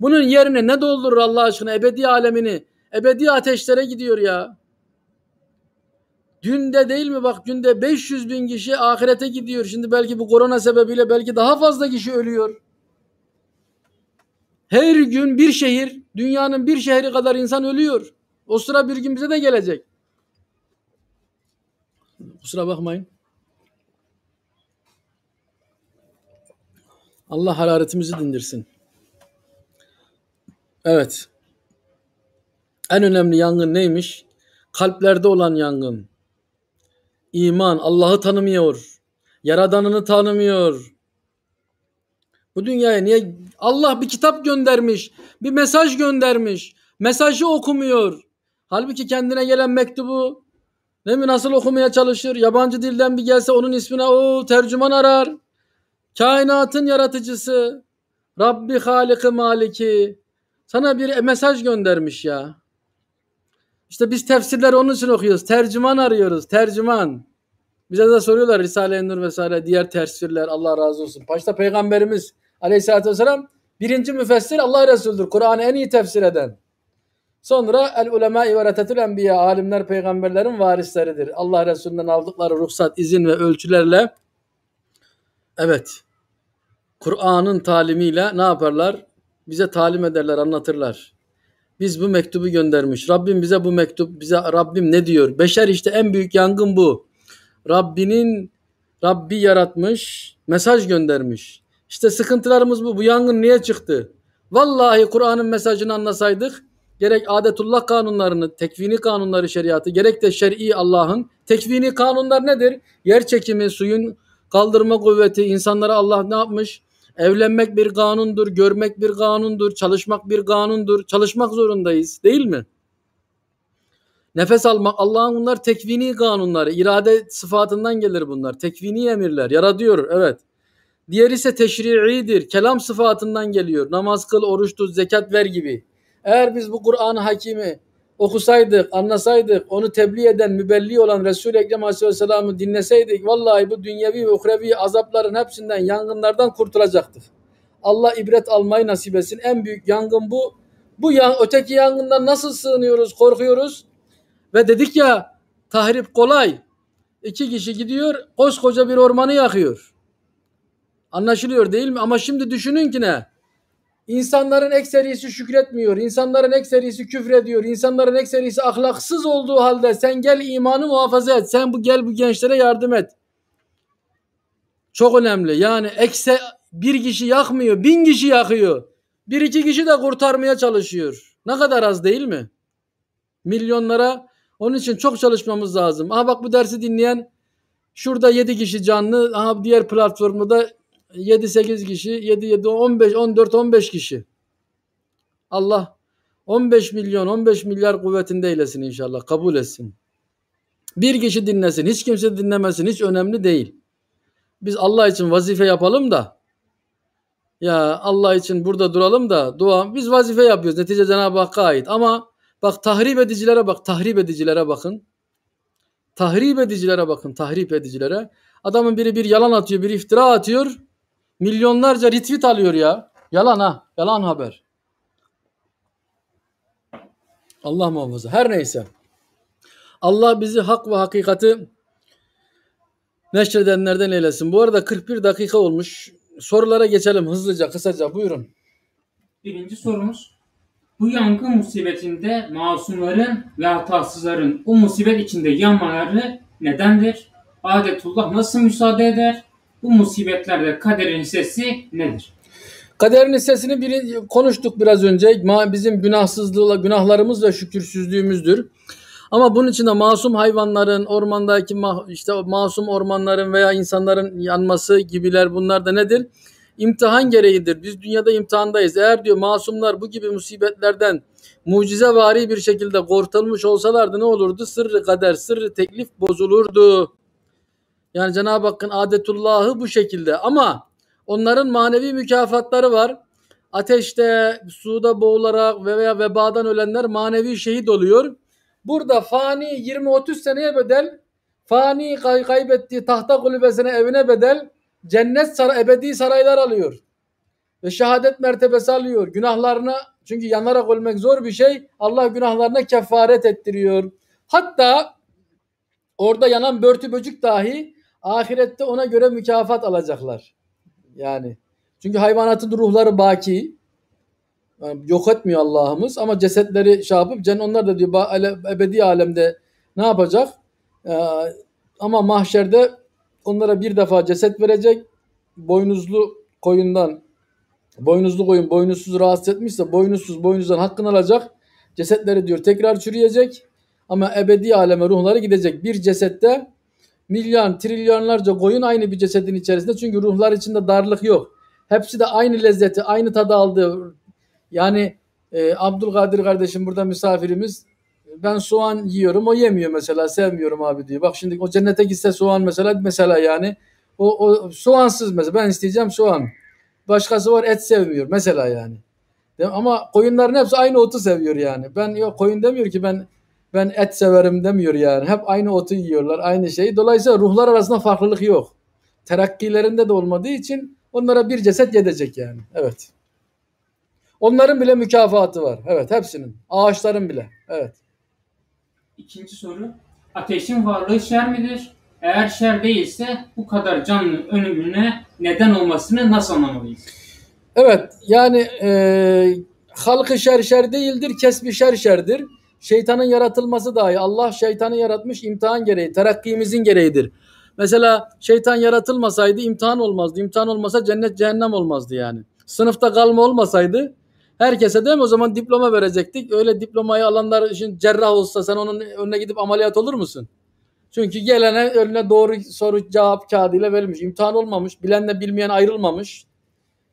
Bunun yerine ne doldurur Allah aşkına ebedi alemini? Ebedi ateşlere gidiyor ya. Günde değil mi bak günde 500 bin kişi ahirete gidiyor. Şimdi belki bu korona sebebiyle belki daha fazla kişi ölüyor. Her gün bir şehir, dünyanın bir şehri kadar insan ölüyor. O sıra bir gün bize de gelecek. Kusura bakmayın. Allah hararetimizi dindirsin. Evet. En önemli yangın neymiş? Kalplerde olan yangın. İman Allah'ı tanımıyor. Yaradanını tanımıyor. Bu dünyaya niye Allah bir kitap göndermiş, bir mesaj göndermiş. Mesajı okumuyor. Halbuki kendine gelen mektubu ne mi nasıl okumaya çalışır? Yabancı dilden bir gelse onun ismine o tercüman arar. Kainatın yaratıcısı, Rabbi Halik'i Maliki sana bir mesaj göndermiş ya. İşte biz tefsirleri onun için okuyoruz. Tercüman arıyoruz. Tercüman. Bize de soruyorlar Risale-i Nur vesaire diğer tefsirler Allah razı olsun. Başta peygamberimiz Aleyhisselatü Vesselam birinci müfessir Allah Resulü'dür. Kur'an'ı en iyi tefsir eden. Sonra el ulema ivaretetül enbiya alimler peygamberlerin varisleridir. Allah Resulü'nden aldıkları ruhsat, izin ve ölçülerle evet Kur'an'ın talimiyle ne yaparlar? Bize talim ederler, anlatırlar. Biz bu mektubu göndermiş. Rabbim bize bu mektup, bize Rabbim ne diyor? Beşer işte en büyük yangın bu. Rabbinin Rabbi yaratmış, mesaj göndermiş. İşte sıkıntılarımız bu. Bu yangın niye çıktı? Vallahi Kur'an'ın mesajını anlasaydık gerek adetullah kanunlarını, tekvini kanunları şeriatı, gerek de şer'i Allah'ın tekvini kanunlar nedir? Yer çekimi, suyun kaldırma kuvveti, insanlara Allah ne yapmış? Evlenmek bir kanundur, görmek bir kanundur, çalışmak bir kanundur. Çalışmak zorundayız değil mi? Nefes almak Allah'ın bunlar tekvini kanunları. irade sıfatından gelir bunlar. Tekvini emirler. Yara evet. Diğer ise teşri'idir. Kelam sıfatından geliyor. Namaz kıl, oruç tut, zekat ver gibi. Eğer biz bu Kur'an-ı Hakimi okusaydık, anlasaydık, onu tebliğ eden, mübelli olan Resul-i Ekrem Aleyhisselam'ı dinleseydik, vallahi bu dünyevi ve uhrevi azapların hepsinden, yangınlardan kurtulacaktık. Allah ibret almayı nasip etsin. En büyük yangın bu. Bu yan, öteki yangından nasıl sığınıyoruz, korkuyoruz? Ve dedik ya, tahrip kolay. İki kişi gidiyor, koskoca bir ormanı yakıyor. Anlaşılıyor değil mi? Ama şimdi düşünün ki ne? İnsanların ekserisi şükretmiyor. İnsanların ekserisi küfrediyor. İnsanların ekserisi ahlaksız olduğu halde sen gel imanı muhafaza et. Sen bu gel bu gençlere yardım et. Çok önemli. Yani ekse bir kişi yakmıyor. Bin kişi yakıyor. Bir iki kişi de kurtarmaya çalışıyor. Ne kadar az değil mi? Milyonlara onun için çok çalışmamız lazım. Aha bak bu dersi dinleyen şurada yedi kişi canlı. Aha diğer platformda 7-8 kişi, 7-7-15-14-15 kişi. Allah 15 milyon, 15 milyar kuvvetinde eylesin inşallah. Kabul etsin. Bir kişi dinlesin. Hiç kimse dinlemesin. Hiç önemli değil. Biz Allah için vazife yapalım da ya Allah için burada duralım da dua. Biz vazife yapıyoruz. Netice Cenab-ı Hakk'a ait. Ama bak tahrip edicilere bak. Tahrip edicilere bakın. Tahrip edicilere bakın. Tahrip edicilere. Adamın biri bir yalan atıyor, bir iftira atıyor. Milyonlarca retweet alıyor ya. Yalan ha. Yalan haber. Allah muhafaza. Her neyse. Allah bizi hak ve hakikati neşredenlerden eylesin. Bu arada 41 dakika olmuş. Sorulara geçelim hızlıca, kısaca. Buyurun. Birinci sorumuz. Bu yangın musibetinde masumların ve hatasızların o musibet içinde yanmaları nedendir? Adetullah nasıl müsaade eder? Bu musibetlerde kaderin sesi nedir? Kaderin sesini biri, konuştuk biraz önce. Bizim günahsızlığıyla günahlarımız ve şükürsüzlüğümüzdür. Ama bunun içinde masum hayvanların, ormandaki ma işte masum ormanların veya insanların yanması gibiler bunlar da nedir? İmtihan gereğidir. Biz dünyada imtihandayız. Eğer diyor masumlar bu gibi musibetlerden mucizevari bir şekilde kurtulmuş olsalardı ne olurdu? Sırrı kader, sırrı teklif bozulurdu. Yani Cenab-ı Hakk'ın adetullahı bu şekilde ama onların manevi mükafatları var. Ateşte, suda boğularak veya vebadan ölenler manevi şehit oluyor. Burada fani 20-30 seneye bedel, fani kay kaybettiği tahta kulübesine evine bedel, cennet saray, ebedi saraylar alıyor. Ve şehadet mertebesi alıyor. Günahlarına, çünkü yanarak ölmek zor bir şey, Allah günahlarına kefaret ettiriyor. Hatta orada yanan börtü böcük dahi ahirette ona göre mükafat alacaklar. Yani çünkü hayvanatın ruhları baki. Yani yok etmiyor Allah'ımız ama cesetleri şey yapıp cennet onlar da diyor ebedi alemde ne yapacak? Ee, ama mahşerde onlara bir defa ceset verecek. Boynuzlu koyundan boynuzlu koyun boynuzsuz rahatsız etmişse boynuzsuz boynuzdan hakkını alacak. Cesetleri diyor tekrar çürüyecek ama ebedi aleme ruhları gidecek. Bir cesette milyon, trilyonlarca koyun aynı bir cesedin içerisinde. Çünkü ruhlar içinde darlık yok. Hepsi de aynı lezzeti, aynı tadı aldı. Yani e, Abdülkadir kardeşim burada misafirimiz. Ben soğan yiyorum, o yemiyor mesela. Sevmiyorum abi diyor. Bak şimdi o cennete gitse soğan mesela mesela yani. O, o soğansız mesela. Ben isteyeceğim soğan. Başkası var et sevmiyor mesela yani. Ama koyunların hepsi aynı otu seviyor yani. Ben yok koyun demiyor ki ben ben et severim demiyor yani. Hep aynı otu yiyorlar, aynı şeyi. Dolayısıyla ruhlar arasında farklılık yok. Terakkilerinde de olmadığı için onlara bir ceset yedecek yani. Evet. Onların bile mükafatı var. Evet hepsinin. Ağaçların bile. Evet. İkinci soru. Ateşin varlığı şer midir? Eğer şer değilse bu kadar canlı ölümüne neden olmasını nasıl anlamalıyız? Evet yani e, halkı şer şer değildir, kesbi şer şerdir Şeytanın yaratılması dahi Allah şeytanı yaratmış imtihan gereği, terakkimizin gereğidir. Mesela şeytan yaratılmasaydı imtihan olmazdı. İmtihan olmasa cennet cehennem olmazdı yani. Sınıfta kalma olmasaydı herkese değil mi o zaman diploma verecektik. Öyle diplomayı alanlar için cerrah olsa sen onun önüne gidip ameliyat olur musun? Çünkü gelene önüne doğru soru cevap kağıdıyla verilmiş. İmtihan olmamış. Bilenle bilmeyen ayrılmamış.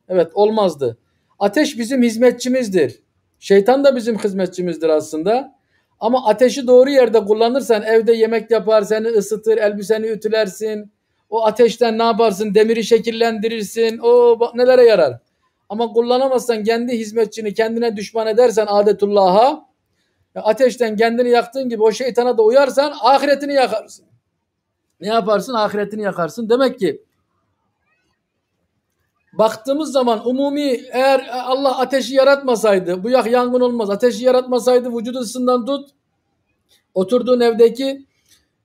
Evet olmazdı. Ateş bizim hizmetçimizdir. Şeytan da bizim hizmetçimizdir aslında. Ama ateşi doğru yerde kullanırsan evde yemek yapar, seni ısıtır, elbiseni ütülersin. O ateşten ne yaparsın? Demiri şekillendirirsin. O bak nelere yarar. Ama kullanamazsan kendi hizmetçini kendine düşman edersen adetullah'a e, ateşten kendini yaktığın gibi o şeytana da uyarsan ahiretini yakarsın. Ne yaparsın? Ahiretini yakarsın. Demek ki baktığımız zaman umumi eğer Allah ateşi yaratmasaydı, bu yak yangın olmaz. Ateşi yaratmasaydı vücut ısından tut, oturduğun evdeki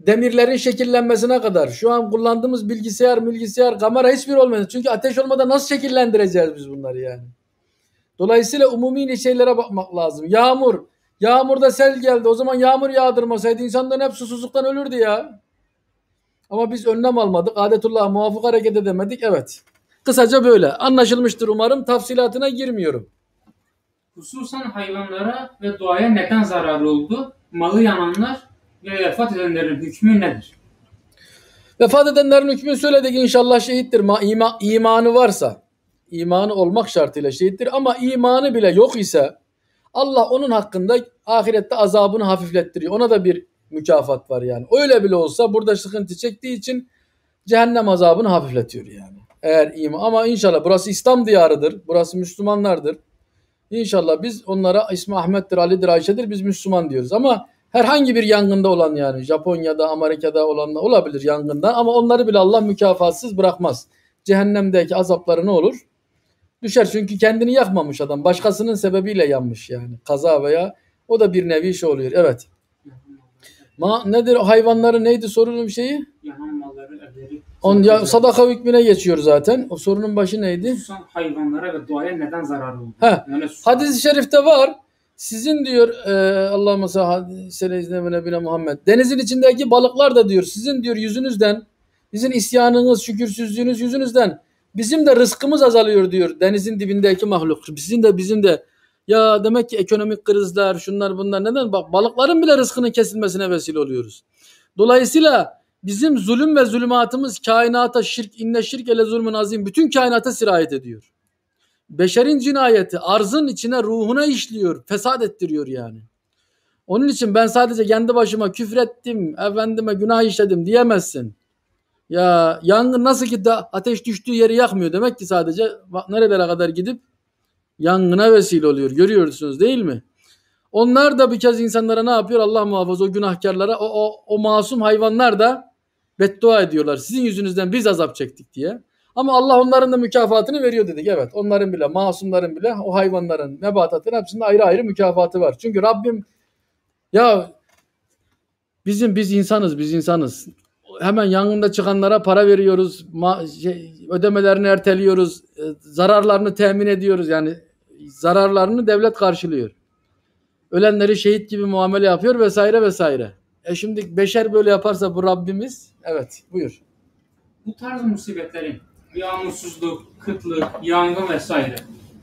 demirlerin şekillenmesine kadar. Şu an kullandığımız bilgisayar, bilgisayar, kamera hiçbir olmadı. Çünkü ateş olmadan nasıl şekillendireceğiz biz bunları yani? Dolayısıyla umumi şeylere bakmak lazım. Yağmur. Yağmurda sel geldi. O zaman yağmur yağdırmasaydı insanların hep susuzluktan ölürdü ya. Ama biz önlem almadık. Adetullah muafık hareket edemedik. Evet. Kısaca böyle. Anlaşılmıştır umarım. Tafsilatına girmiyorum. Hususan hayvanlara ve doğaya neden zararı oldu? Malı yananlar ve vefat edenlerin hükmü nedir? Vefat edenlerin hükmünü söyledik inşallah şehittir. Ma, ima, imanı varsa, imanı olmak şartıyla şehittir ama imanı bile yok ise Allah onun hakkında ahirette azabını hafiflettiriyor. Ona da bir mükafat var yani. Öyle bile olsa burada sıkıntı çektiği için cehennem azabını hafifletiyor yani. Eğer iyi Ama inşallah burası İslam diyarıdır. Burası Müslümanlardır. İnşallah biz onlara ismi Ahmet'tir, Ali'dir, Ayşe'dir biz Müslüman diyoruz. Ama herhangi bir yangında olan yani Japonya'da, Amerika'da olanla olabilir yangında ama onları bile Allah mükafatsız bırakmaz. Cehennemdeki azapları ne olur? Düşer çünkü kendini yakmamış adam. Başkasının sebebiyle yanmış yani. Kaza veya o da bir nevi şey oluyor. Evet. Ma nedir o hayvanları neydi sorunun şeyi? Yanan On, ya, sadaka hükmüne geçiyor zaten. O sorunun başı neydi? Susan hayvanlara ve doğaya neden zararlı oldu? Ha. Yani Hadis-i şerifte var. Sizin diyor e, Allah mesela sene izlemene bile Muhammed. Denizin içindeki balıklar da diyor sizin diyor yüzünüzden sizin isyanınız, şükürsüzlüğünüz yüzünüzden bizim de rızkımız azalıyor diyor denizin dibindeki mahluk. Bizim de bizim de ya demek ki ekonomik krizler şunlar bunlar neden? Bak balıkların bile rızkının kesilmesine vesile oluyoruz. Dolayısıyla Bizim zulüm ve zulümatımız kainata şirk, inne şirk ele zulmün azim. Bütün kainata sirayet ediyor. Beşerin cinayeti arzın içine ruhuna işliyor. Fesat ettiriyor yani. Onun için ben sadece kendi başıma küfrettim, efendime günah işledim diyemezsin. Ya yangın nasıl ki da ateş düştüğü yeri yakmıyor demek ki sadece nerelere kadar gidip yangına vesile oluyor. Görüyorsunuz değil mi? Onlar da bir kez insanlara ne yapıyor? Allah muhafaza o günahkarlara, o, o, o masum hayvanlar da beddua ediyorlar. Sizin yüzünüzden biz azap çektik diye. Ama Allah onların da mükafatını veriyor dedik. Evet onların bile masumların bile o hayvanların nebatatın hepsinde ayrı ayrı mükafatı var. Çünkü Rabbim ya bizim biz insanız biz insanız. Hemen yangında çıkanlara para veriyoruz. Şey, ödemelerini erteliyoruz. E, zararlarını temin ediyoruz. Yani zararlarını devlet karşılıyor. Ölenleri şehit gibi muamele yapıyor vesaire vesaire. E şimdi beşer böyle yaparsa bu Rabbimiz evet buyur. Bu tarz musibetlerin yağmursuzluk, kıtlık, yangın vesaire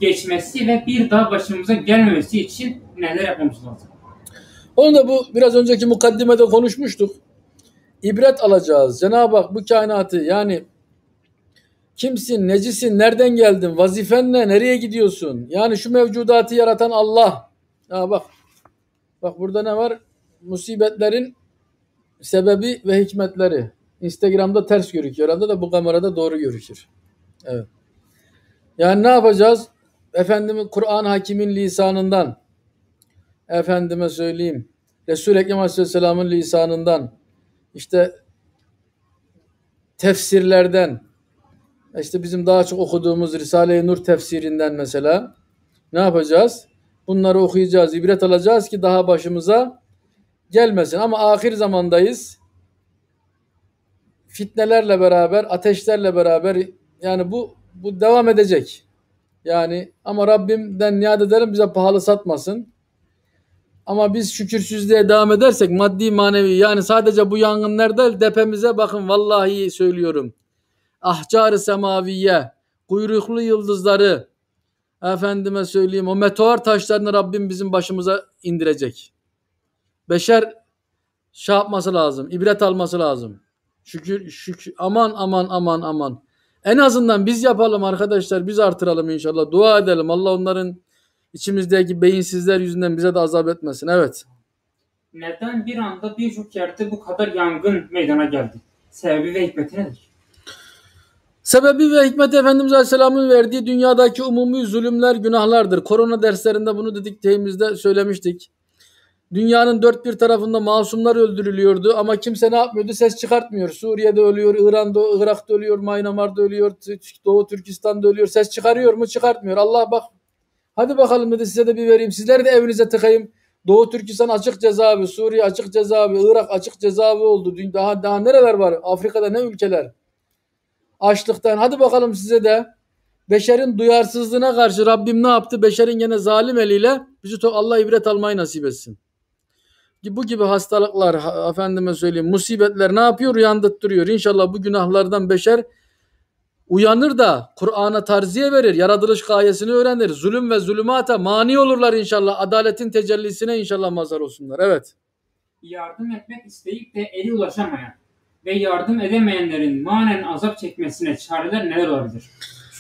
geçmesi ve bir daha başımıza gelmemesi için neler yapmamız lazım? Onu da bu biraz önceki mukaddimede konuşmuştuk. İbret alacağız. Cenab-ı Hak bu kainatı yani kimsin, necisin, nereden geldin, vazifen ne, nereye gidiyorsun? Yani şu mevcudatı yaratan Allah. Ya bak, bak burada ne var? musibetlerin sebebi ve hikmetleri. Instagram'da ters görüküyor. Herhalde de bu kamerada doğru görükür. Evet. Yani ne yapacağız? Efendimiz Kur'an hakimin lisanından efendime söyleyeyim Resul Ekrem Aleyhisselam'ın lisanından işte tefsirlerden işte bizim daha çok okuduğumuz Risale-i Nur tefsirinden mesela ne yapacağız? Bunları okuyacağız, ibret alacağız ki daha başımıza gelmesin. Ama ahir zamandayız. Fitnelerle beraber, ateşlerle beraber yani bu bu devam edecek. Yani ama Rabbimden niyad ederim bize pahalı satmasın. Ama biz şükürsüzlüğe devam edersek maddi manevi yani sadece bu yangınlar değil depemize bakın vallahi söylüyorum. Ahcar-ı semaviye, kuyruklu yıldızları, efendime söyleyeyim o meteor taşlarını Rabbim bizim başımıza indirecek beşer şey yapması lazım. ibret alması lazım. Şükür, şükür aman aman aman aman. En azından biz yapalım arkadaşlar. Biz artıralım inşallah. Dua edelim. Allah onların içimizdeki beyinsizler yüzünden bize de azap etmesin. Evet. Neden bir anda birçok yerde bu kadar yangın meydana geldi? Sebebi ve hikmeti nedir? Sebebi ve hikmeti Efendimiz Aleyhisselam'ın verdiği dünyadaki umumi zulümler, günahlardır. Korona derslerinde bunu dedik, deyimizde söylemiştik. Dünyanın dört bir tarafında masumlar öldürülüyordu ama kimse ne yapmıyordu? Ses çıkartmıyor. Suriye'de ölüyor, İran'da, Irak'ta ölüyor, Maynamar'da ölüyor, Doğu Türkistan'da ölüyor. Ses çıkarıyor mu? Çıkartmıyor. Allah bak. Hadi bakalım dedi size de bir vereyim. Sizler de evinize tıkayım. Doğu Türkistan açık cezaevi, Suriye açık cezaevi, Irak açık cezaevi oldu. Daha daha nereler var? Afrika'da ne ülkeler? Açlıktan. Hadi bakalım size de beşerin duyarsızlığına karşı Rabbim ne yaptı? Beşerin gene zalim eliyle bizi Allah ibret almayı nasip etsin bu gibi hastalıklar efendime söyleyeyim musibetler ne yapıyor? Uyandırttırıyor. İnşallah bu günahlardan beşer uyanır da Kur'an'a tarziye verir. Yaratılış gayesini öğrenir. Zulüm ve zulümata mani olurlar inşallah. Adaletin tecellisine inşallah mazhar olsunlar. Evet. Yardım etmek isteyip de eli ulaşamayan ve yardım edemeyenlerin manen azap çekmesine çareler neler olabilir?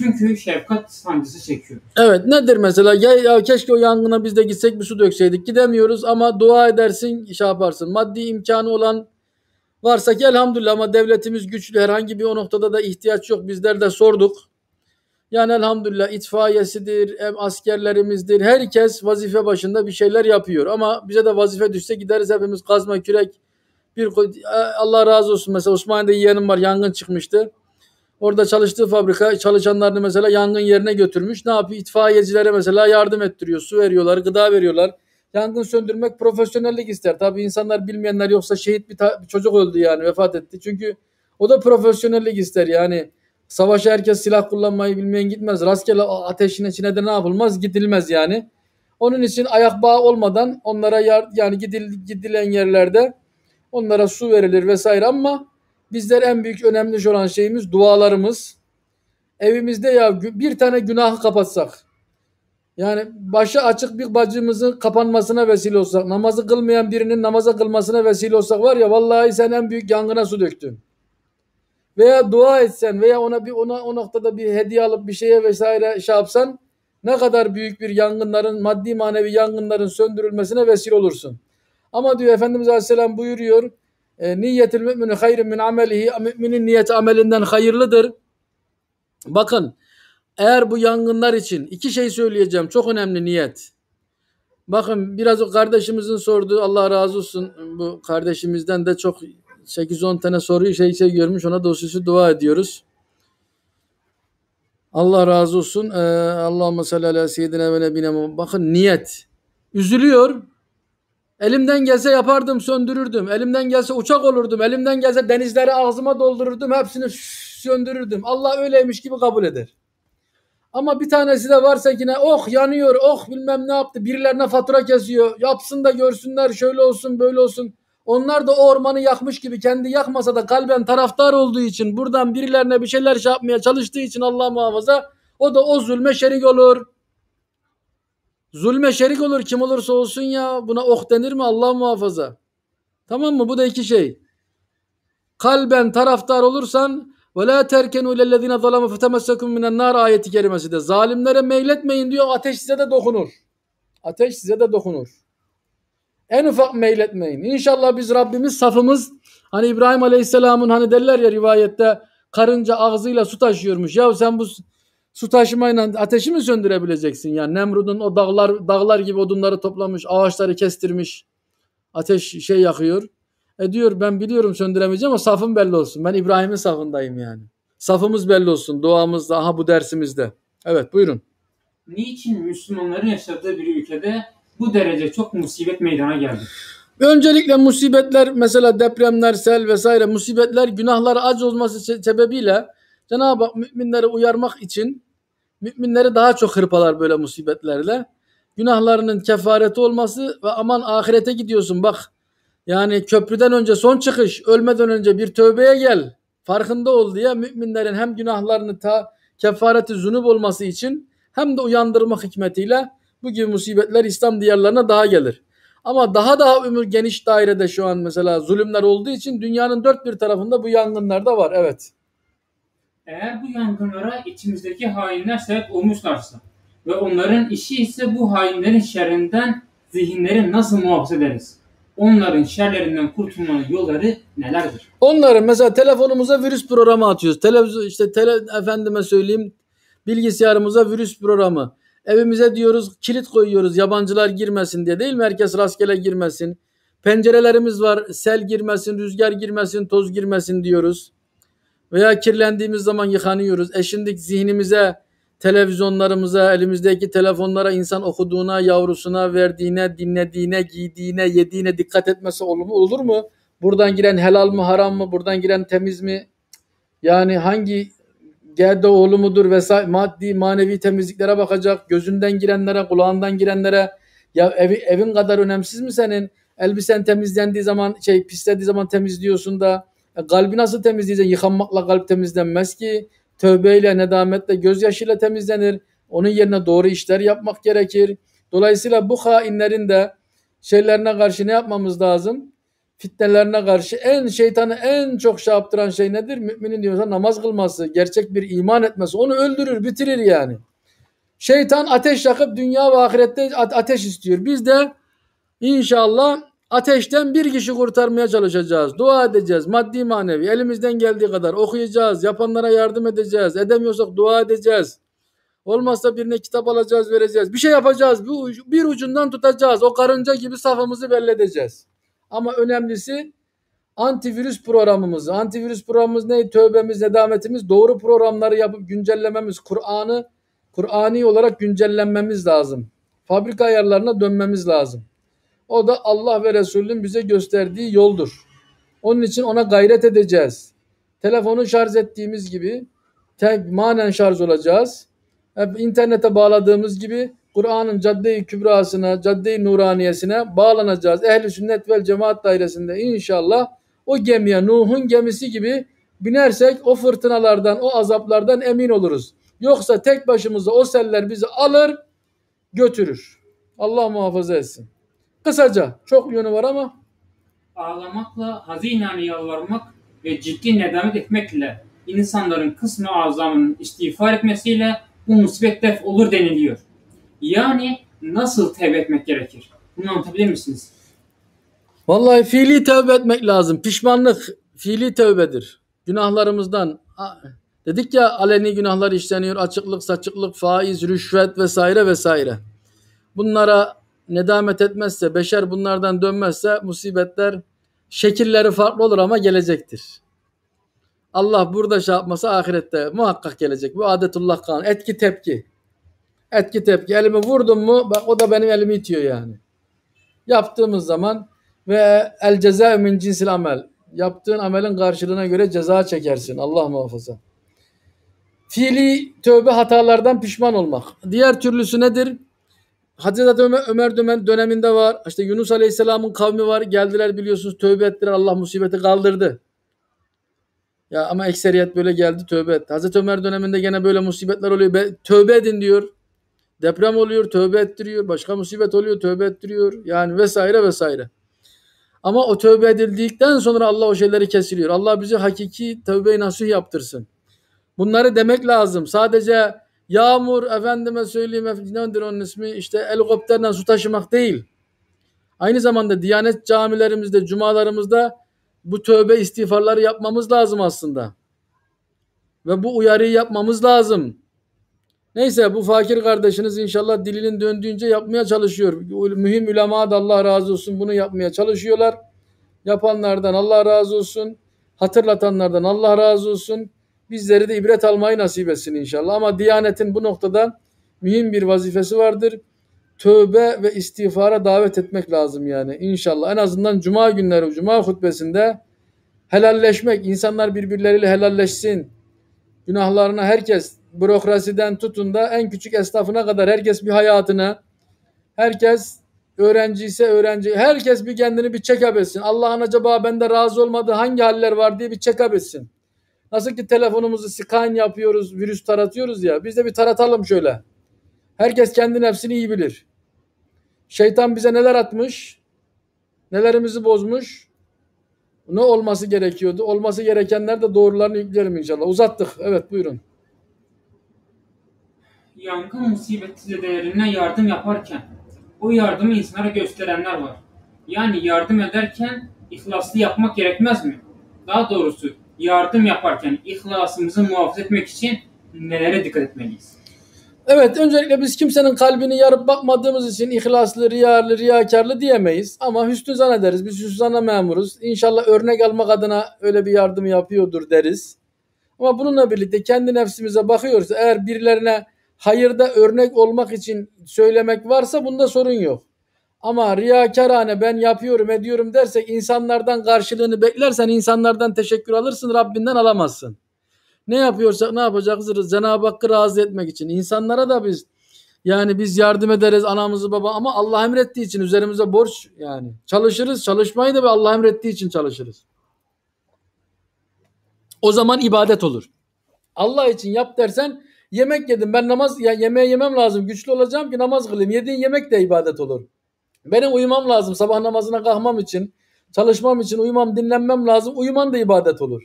Çünkü şefkat sancısı çekiyor. Evet nedir mesela? Ya, ya keşke o yangına biz de gitsek bir su dökseydik. Gidemiyoruz ama dua edersin şey yaparsın. Maddi imkanı olan varsa ki elhamdülillah ama devletimiz güçlü. Herhangi bir o noktada da ihtiyaç yok. Bizler de sorduk. Yani elhamdülillah itfaiyesidir, hem askerlerimizdir. Herkes vazife başında bir şeyler yapıyor. Ama bize de vazife düşse gideriz hepimiz kazma kürek. Bir e, Allah razı olsun mesela Osmaniye'de yeğenim var yangın çıkmıştı. Orada çalıştığı fabrika çalışanlarını mesela yangın yerine götürmüş. Ne yapıyor? İtfaiyecilere mesela yardım ettiriyor. Su veriyorlar, gıda veriyorlar. Yangın söndürmek profesyonellik ister. Tabii insanlar bilmeyenler yoksa şehit bir, bir çocuk öldü yani vefat etti. Çünkü o da profesyonellik ister yani. Savaşa herkes silah kullanmayı bilmeyen gitmez. Rastgele ateşin içine de ne yapılmaz? Gidilmez yani. Onun için ayak bağı olmadan onlara yar, yani gidil, gidilen yerlerde onlara su verilir vesaire ama Bizler en büyük önemli olan şeyimiz dualarımız. Evimizde ya bir tane günahı kapatsak. Yani başı açık bir bacımızın kapanmasına vesile olsak, namazı kılmayan birinin namaza kılmasına vesile olsak var ya vallahi sen en büyük yangına su döktün. Veya dua etsen veya ona bir ona o noktada bir hediye alıp bir şeye vesaire şey yapsan ne kadar büyük bir yangınların maddi manevi yangınların söndürülmesine vesile olursun. Ama diyor Efendimiz Aleyhisselam buyuruyor e, niyetil mümini hayrin min amelihi. Müminin niyeti amelinden hayırlıdır. Bakın eğer bu yangınlar için iki şey söyleyeceğim. Çok önemli niyet. Bakın biraz o kardeşimizin sorduğu Allah razı olsun bu kardeşimizden de çok 8-10 tane soruyu şey şey görmüş ona da dua ediyoruz. Allah razı olsun. Ee, Allahümme salli ala seyyidine ve nebine. Bakın niyet. Üzülüyor. Elimden gelse yapardım söndürürdüm. Elimden gelse uçak olurdum. Elimden gelse denizleri ağzıma doldururdum. Hepsini söndürürdüm. Allah öyleymiş gibi kabul eder. Ama bir tanesi de varsa yine oh yanıyor oh bilmem ne yaptı birilerine fatura kesiyor. Yapsın da görsünler şöyle olsun böyle olsun. Onlar da o ormanı yakmış gibi kendi yakmasa da kalben taraftar olduğu için buradan birilerine bir şeyler şey yapmaya çalıştığı için Allah muhafaza o da o zulme şerik olur. Zulme şerik olur kim olursa olsun ya buna oh denir mi Allah muhafaza. Tamam mı? Bu da iki şey. Kalben taraftar olursan ve la terkenu lellezine zalama fetemessakum minen nar ayeti kerimesi de zalimlere meyletmeyin diyor ateş size de dokunur. Ateş size de dokunur. En ufak meyletmeyin. İnşallah biz Rabbimiz safımız hani İbrahim Aleyhisselam'ın hani derler ya rivayette karınca ağzıyla su taşıyormuş. Ya sen bu Su taşımayla ateşi mi söndürebileceksin? Yani Nemrud'un o dağlar dağlar gibi odunları toplamış, ağaçları kestirmiş. Ateş şey yakıyor. E diyor ben biliyorum söndüremeyeceğim ama safım belli olsun. Ben İbrahim'in safındayım yani. Safımız belli olsun duamızda aha bu dersimizde. Evet buyurun. Niçin Müslümanların yaşadığı bir ülkede bu derece çok musibet meydana geldi? Öncelikle musibetler mesela depremler, sel vesaire musibetler günahlar az olması sebebiyle Cenab-ı Hak müminleri uyarmak için müminleri daha çok hırpalar böyle musibetlerle. Günahlarının kefareti olması ve aman ahirete gidiyorsun bak. Yani köprüden önce son çıkış, ölmeden önce bir tövbeye gel. Farkında ol diye müminlerin hem günahlarını ta kefareti zunub olması için hem de uyandırmak hikmetiyle bu gibi musibetler İslam diyarlarına daha gelir. Ama daha daha ömür geniş dairede şu an mesela zulümler olduğu için dünyanın dört bir tarafında bu yangınlar da var. Evet. Eğer bu yangınlara içimizdeki hainler sebep olmuşlarsa ve onların işi ise bu hainlerin şerrinden zihinleri nasıl muhafaza ederiz? Onların şerlerinden kurtulmanın yolları nelerdir? Onların mesela telefonumuza virüs programı atıyoruz. Televizyon işte tele, efendime söyleyeyim bilgisayarımıza virüs programı. Evimize diyoruz kilit koyuyoruz yabancılar girmesin diye değil mi? Herkes rastgele girmesin. Pencerelerimiz var sel girmesin, rüzgar girmesin, toz girmesin diyoruz veya kirlendiğimiz zaman yıkanıyoruz. E şimdi zihnimize, televizyonlarımıza, elimizdeki telefonlara insan okuduğuna, yavrusuna, verdiğine, dinlediğine, giydiğine, yediğine dikkat etmesi olur mu? Olur mu? Buradan giren helal mı, haram mı? Buradan giren temiz mi? Yani hangi gerde oğlu mudur vesaire maddi manevi temizliklere bakacak. Gözünden girenlere, kulağından girenlere ya evi, evin kadar önemsiz mi senin? Elbisen temizlendiği zaman şey pislediği zaman temizliyorsun da e, kalbi nasıl temizleyeceksin? Yıkanmakla kalp temizlenmez ki. Tövbeyle, nedametle, gözyaşıyla temizlenir. Onun yerine doğru işler yapmak gerekir. Dolayısıyla bu hainlerin de şeylerine karşı ne yapmamız lazım? Fitnelerine karşı en şeytanı en çok şey şey nedir? Müminin diyorsa namaz kılması, gerçek bir iman etmesi. Onu öldürür, bitirir yani. Şeytan ateş yakıp dünya ve ahirette ateş istiyor. Biz de inşallah Ateşten bir kişi kurtarmaya çalışacağız. Dua edeceğiz. Maddi manevi. Elimizden geldiği kadar okuyacağız. Yapanlara yardım edeceğiz. Edemiyorsak dua edeceğiz. Olmazsa birine kitap alacağız, vereceğiz. Bir şey yapacağız. Bu bir ucundan tutacağız. O karınca gibi safımızı belli edeceğiz. Ama önemlisi antivirüs programımız. Antivirüs programımız ne? Tövbemiz, nedametimiz. Doğru programları yapıp güncellememiz. Kur'an'ı Kur'ani olarak güncellenmemiz lazım. Fabrika ayarlarına dönmemiz lazım. O da Allah ve Resul'ün bize gösterdiği yoldur. Onun için ona gayret edeceğiz. Telefonu şarj ettiğimiz gibi manen şarj olacağız. Hep internete bağladığımız gibi Kur'an'ın cadde-i kübrasına, cadde-i nuraniyesine bağlanacağız. Ehli sünnet vel cemaat dairesinde inşallah o gemiye Nuh'un gemisi gibi binersek o fırtınalardan, o azaplardan emin oluruz. Yoksa tek başımıza o seller bizi alır, götürür. Allah muhafaza etsin. Kısaca çok yönü var ama ağlamakla, hazinane yalvarmak ve ciddi nedamet etmekle insanların kısmı azamının istiğfar etmesiyle bu musibet def olur deniliyor. Yani nasıl tevbe etmek gerekir? Bunu anlatabilir misiniz? Vallahi fiili tevbe etmek lazım. Pişmanlık fiili tevbedir. Günahlarımızdan dedik ya aleni günahlar işleniyor. Açıklık, saçıklık, faiz, rüşvet vesaire vesaire. Bunlara nedamet etmezse, beşer bunlardan dönmezse musibetler şekilleri farklı olur ama gelecektir. Allah burada şey yapmasa ahirette muhakkak gelecek. Bu adetullah kanun. Etki tepki. Etki tepki. Elimi vurdum mu bak o da benim elimi itiyor yani. Yaptığımız zaman ve el ceza min cinsil amel. Yaptığın amelin karşılığına göre ceza çekersin. Allah muhafaza. Fiili tövbe hatalardan pişman olmak. Diğer türlüsü nedir? Hazreti Ömer, Ömer dönem, döneminde var. İşte Yunus Aleyhisselam'ın kavmi var. Geldiler biliyorsunuz tövbe ettiler. Allah musibeti kaldırdı. Ya ama ekseriyet böyle geldi tövbe etti. Hazreti Ömer döneminde gene böyle musibetler oluyor. Be, tövbe edin diyor. Deprem oluyor tövbe ettiriyor. Başka musibet oluyor tövbe ettiriyor. Yani vesaire vesaire. Ama o tövbe edildikten sonra Allah o şeyleri kesiliyor. Allah bizi hakiki tövbe-i nasuh yaptırsın. Bunları demek lazım. Sadece Yağmur efendime söyleyeyim nedir onun ismi işte helikopterden su taşımak değil. Aynı zamanda Diyanet camilerimizde, cumalarımızda bu tövbe istiğfarları yapmamız lazım aslında. Ve bu uyarıyı yapmamız lazım. Neyse bu fakir kardeşiniz inşallah dilinin döndüğünce yapmaya çalışıyor. Mühim ulema da Allah razı olsun bunu yapmaya çalışıyorlar. Yapanlardan Allah razı olsun. Hatırlatanlardan Allah razı olsun. Bizleri de ibret almayı nasip etsin inşallah. Ama Diyanet'in bu noktada mühim bir vazifesi vardır. Tövbe ve istiğfara davet etmek lazım yani inşallah. En azından cuma günleri, cuma hutbesinde helalleşmek, insanlar birbirleriyle helalleşsin. Günahlarına herkes bürokrasiden tutun da en küçük esnafına kadar herkes bir hayatına, herkes öğrenci ise öğrenci, herkes bir kendini bir check-up etsin. Allah'ın acaba bende razı olmadığı hangi haller var diye bir check-up etsin. Nasıl ki telefonumuzu scan yapıyoruz, virüs taratıyoruz ya. Biz de bir taratalım şöyle. Herkes kendi nefsini iyi bilir. Şeytan bize neler atmış? Nelerimizi bozmuş? Ne olması gerekiyordu? Olması gerekenler de doğrularını yüklerim inşallah. Uzattık. Evet buyurun. Yangın musibetçilerine yardım yaparken o yardımı insanlara gösterenler var. Yani yardım ederken ihlaslı yapmak gerekmez mi? Daha doğrusu yardım yaparken ihlasımızı muhafaza etmek için nelere dikkat etmeliyiz? Evet öncelikle biz kimsenin kalbini yarıp bakmadığımız için ihlaslı, riyalı, riyakarlı diyemeyiz. Ama hüsnü zan ederiz. Biz hüsnü zana memuruz. İnşallah örnek almak adına öyle bir yardım yapıyordur deriz. Ama bununla birlikte kendi nefsimize bakıyoruz. Eğer birilerine hayırda örnek olmak için söylemek varsa bunda sorun yok. Ama riyakarane ben yapıyorum ediyorum dersek insanlardan karşılığını beklersen insanlardan teşekkür alırsın Rabbinden alamazsın. Ne yapıyorsak ne yapacağız? Cenab-ı Hakk'ı razı etmek için. insanlara da biz yani biz yardım ederiz anamızı baba ama Allah emrettiği için üzerimize borç yani. Çalışırız çalışmayı da Allah emrettiği için çalışırız. O zaman ibadet olur. Allah için yap dersen yemek yedim ben namaz ya yemeği yemem lazım güçlü olacağım ki namaz kılayım. Yediğin yemek de ibadet olur. Benim uyumam lazım sabah namazına kalkmam için, çalışmam için uyumam, dinlenmem lazım. Uyuman da ibadet olur.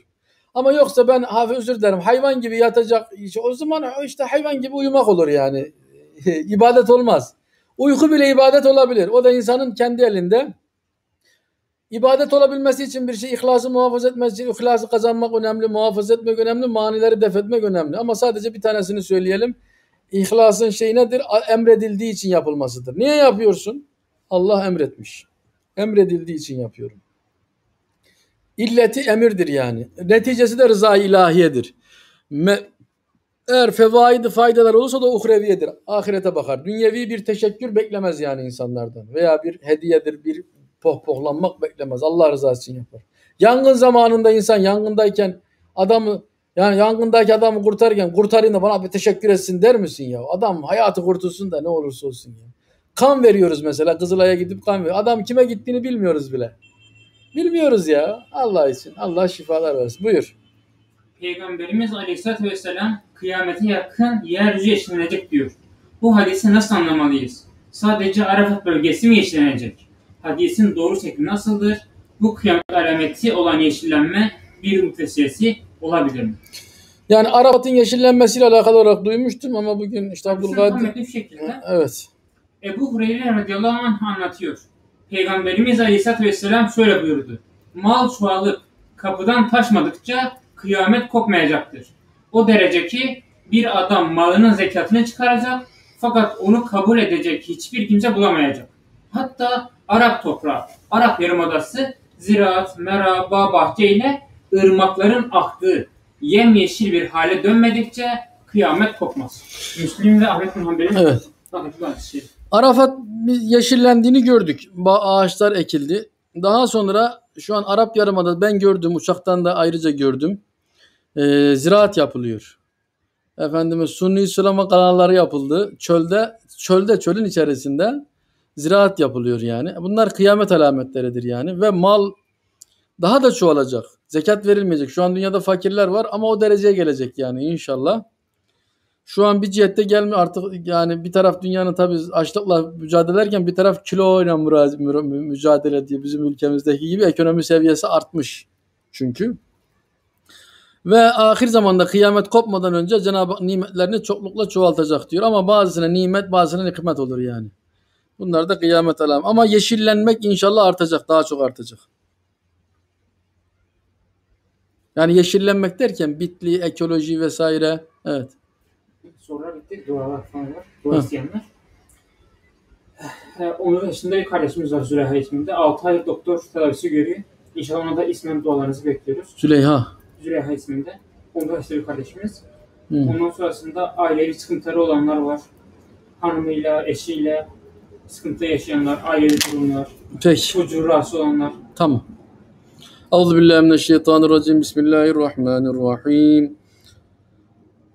Ama yoksa ben hafif özür dilerim hayvan gibi yatacak o zaman işte hayvan gibi uyumak olur yani. ibadet olmaz. Uyku bile ibadet olabilir. O da insanın kendi elinde. İbadet olabilmesi için bir şey ihlası muhafaza etmek için ihlası kazanmak önemli, muhafaza etmek önemli, manileri def etmek önemli. Ama sadece bir tanesini söyleyelim. İhlasın şey nedir? Emredildiği için yapılmasıdır. Niye yapıyorsun? Allah emretmiş. Emredildiği için yapıyorum. İlleti emirdir yani. Neticesi de rıza ilahiyedir. Me- Eğer fevaidi faydalar olursa da uhreviyedir. Ahirete bakar. Dünyevi bir teşekkür beklemez yani insanlardan. Veya bir hediyedir, bir pohpohlanmak beklemez. Allah rızası için yapar. Yangın zamanında insan yangındayken adamı yani yangındaki adamı kurtarırken kurtarayım da bana bir teşekkür etsin der misin ya? Adam hayatı kurtulsun da ne olursa olsun ya. Kan veriyoruz mesela Kızılay'a gidip kan veriyor. Adam kime gittiğini bilmiyoruz bile. Bilmiyoruz ya Allah için. Allah şifalar versin. Buyur. Peygamberimiz Aleyhisselatü Vesselam kıyamete yakın yeryüzü yeşillenecek diyor. Bu hadisi nasıl anlamalıyız? Sadece Arafat bölgesi mi yeşillenecek? Hadisin doğru şekli nasıldır? Bu kıyamet alameti olan yeşillenme bir müfessiyesi olabilir mi? Yani Arafat'ın yeşillenmesiyle alakalı olarak duymuştum ama bugün işte Abdülkadir... Evet. Ebu Hureyre radıyallahu anh anlatıyor. Peygamberimiz aleyhissalatü vesselam şöyle buyurdu. Mal çoğalıp kapıdan taşmadıkça kıyamet kopmayacaktır. O derece ki bir adam malının zekatını çıkaracak fakat onu kabul edecek hiçbir kimse bulamayacak. Hatta Arap toprağı, Arap yarımadası ziraat, mera, bağ, bahçe ile ırmakların aktığı yemyeşil bir hale dönmedikçe kıyamet kopmaz. Müslüm ve Ahmet Muhammed'in evet. Arafat yeşillendiğini gördük. Ağaçlar ekildi. Daha sonra şu an Arap Yarımada ben gördüm uçaktan da ayrıca gördüm. Ee, ziraat yapılıyor. Efendime Sunni sulama kanalları yapıldı. Çölde, çölde çölün içerisinde ziraat yapılıyor yani. Bunlar kıyamet alametleridir yani ve mal daha da çoğalacak. Zekat verilmeyecek. Şu an dünyada fakirler var ama o dereceye gelecek yani inşallah. Şu an bir cihette gelmiyor artık yani bir taraf dünyanın tabii açlıkla mücadele ederken bir taraf kilo ile mücadele ediyor. Bizim ülkemizdeki gibi ekonomi seviyesi artmış çünkü. Ve ahir zamanda kıyamet kopmadan önce Cenab-ı Hak nimetlerini çoklukla çoğaltacak diyor. Ama bazısına nimet bazısına nikmet olur yani. Bunlar da kıyamet alam. Ama yeşillenmek inşallah artacak. Daha çok artacak. Yani yeşillenmek derken bitli, ekoloji vesaire. Evet. Sonra bitti. Dualar falan var. Dua isteyenler. E, eh, 19 bir kardeşimiz var Züleyha isminde. 6 ay doktor tedavisi görüyor. İnşallah ona da ismen dualarınızı bekliyoruz. Züleyha. Züleyha isminde. Onun dışında bir kardeşimiz. Hı. Ondan sonrasında ailevi sıkıntıları olanlar var. Hanımıyla, eşiyle sıkıntı yaşayanlar, ailevi durumlar, Peki. çocuğu rahatsız olanlar. Tamam. Euzu billahi mineşşeytanirracim. Bismillahirrahmanirrahim.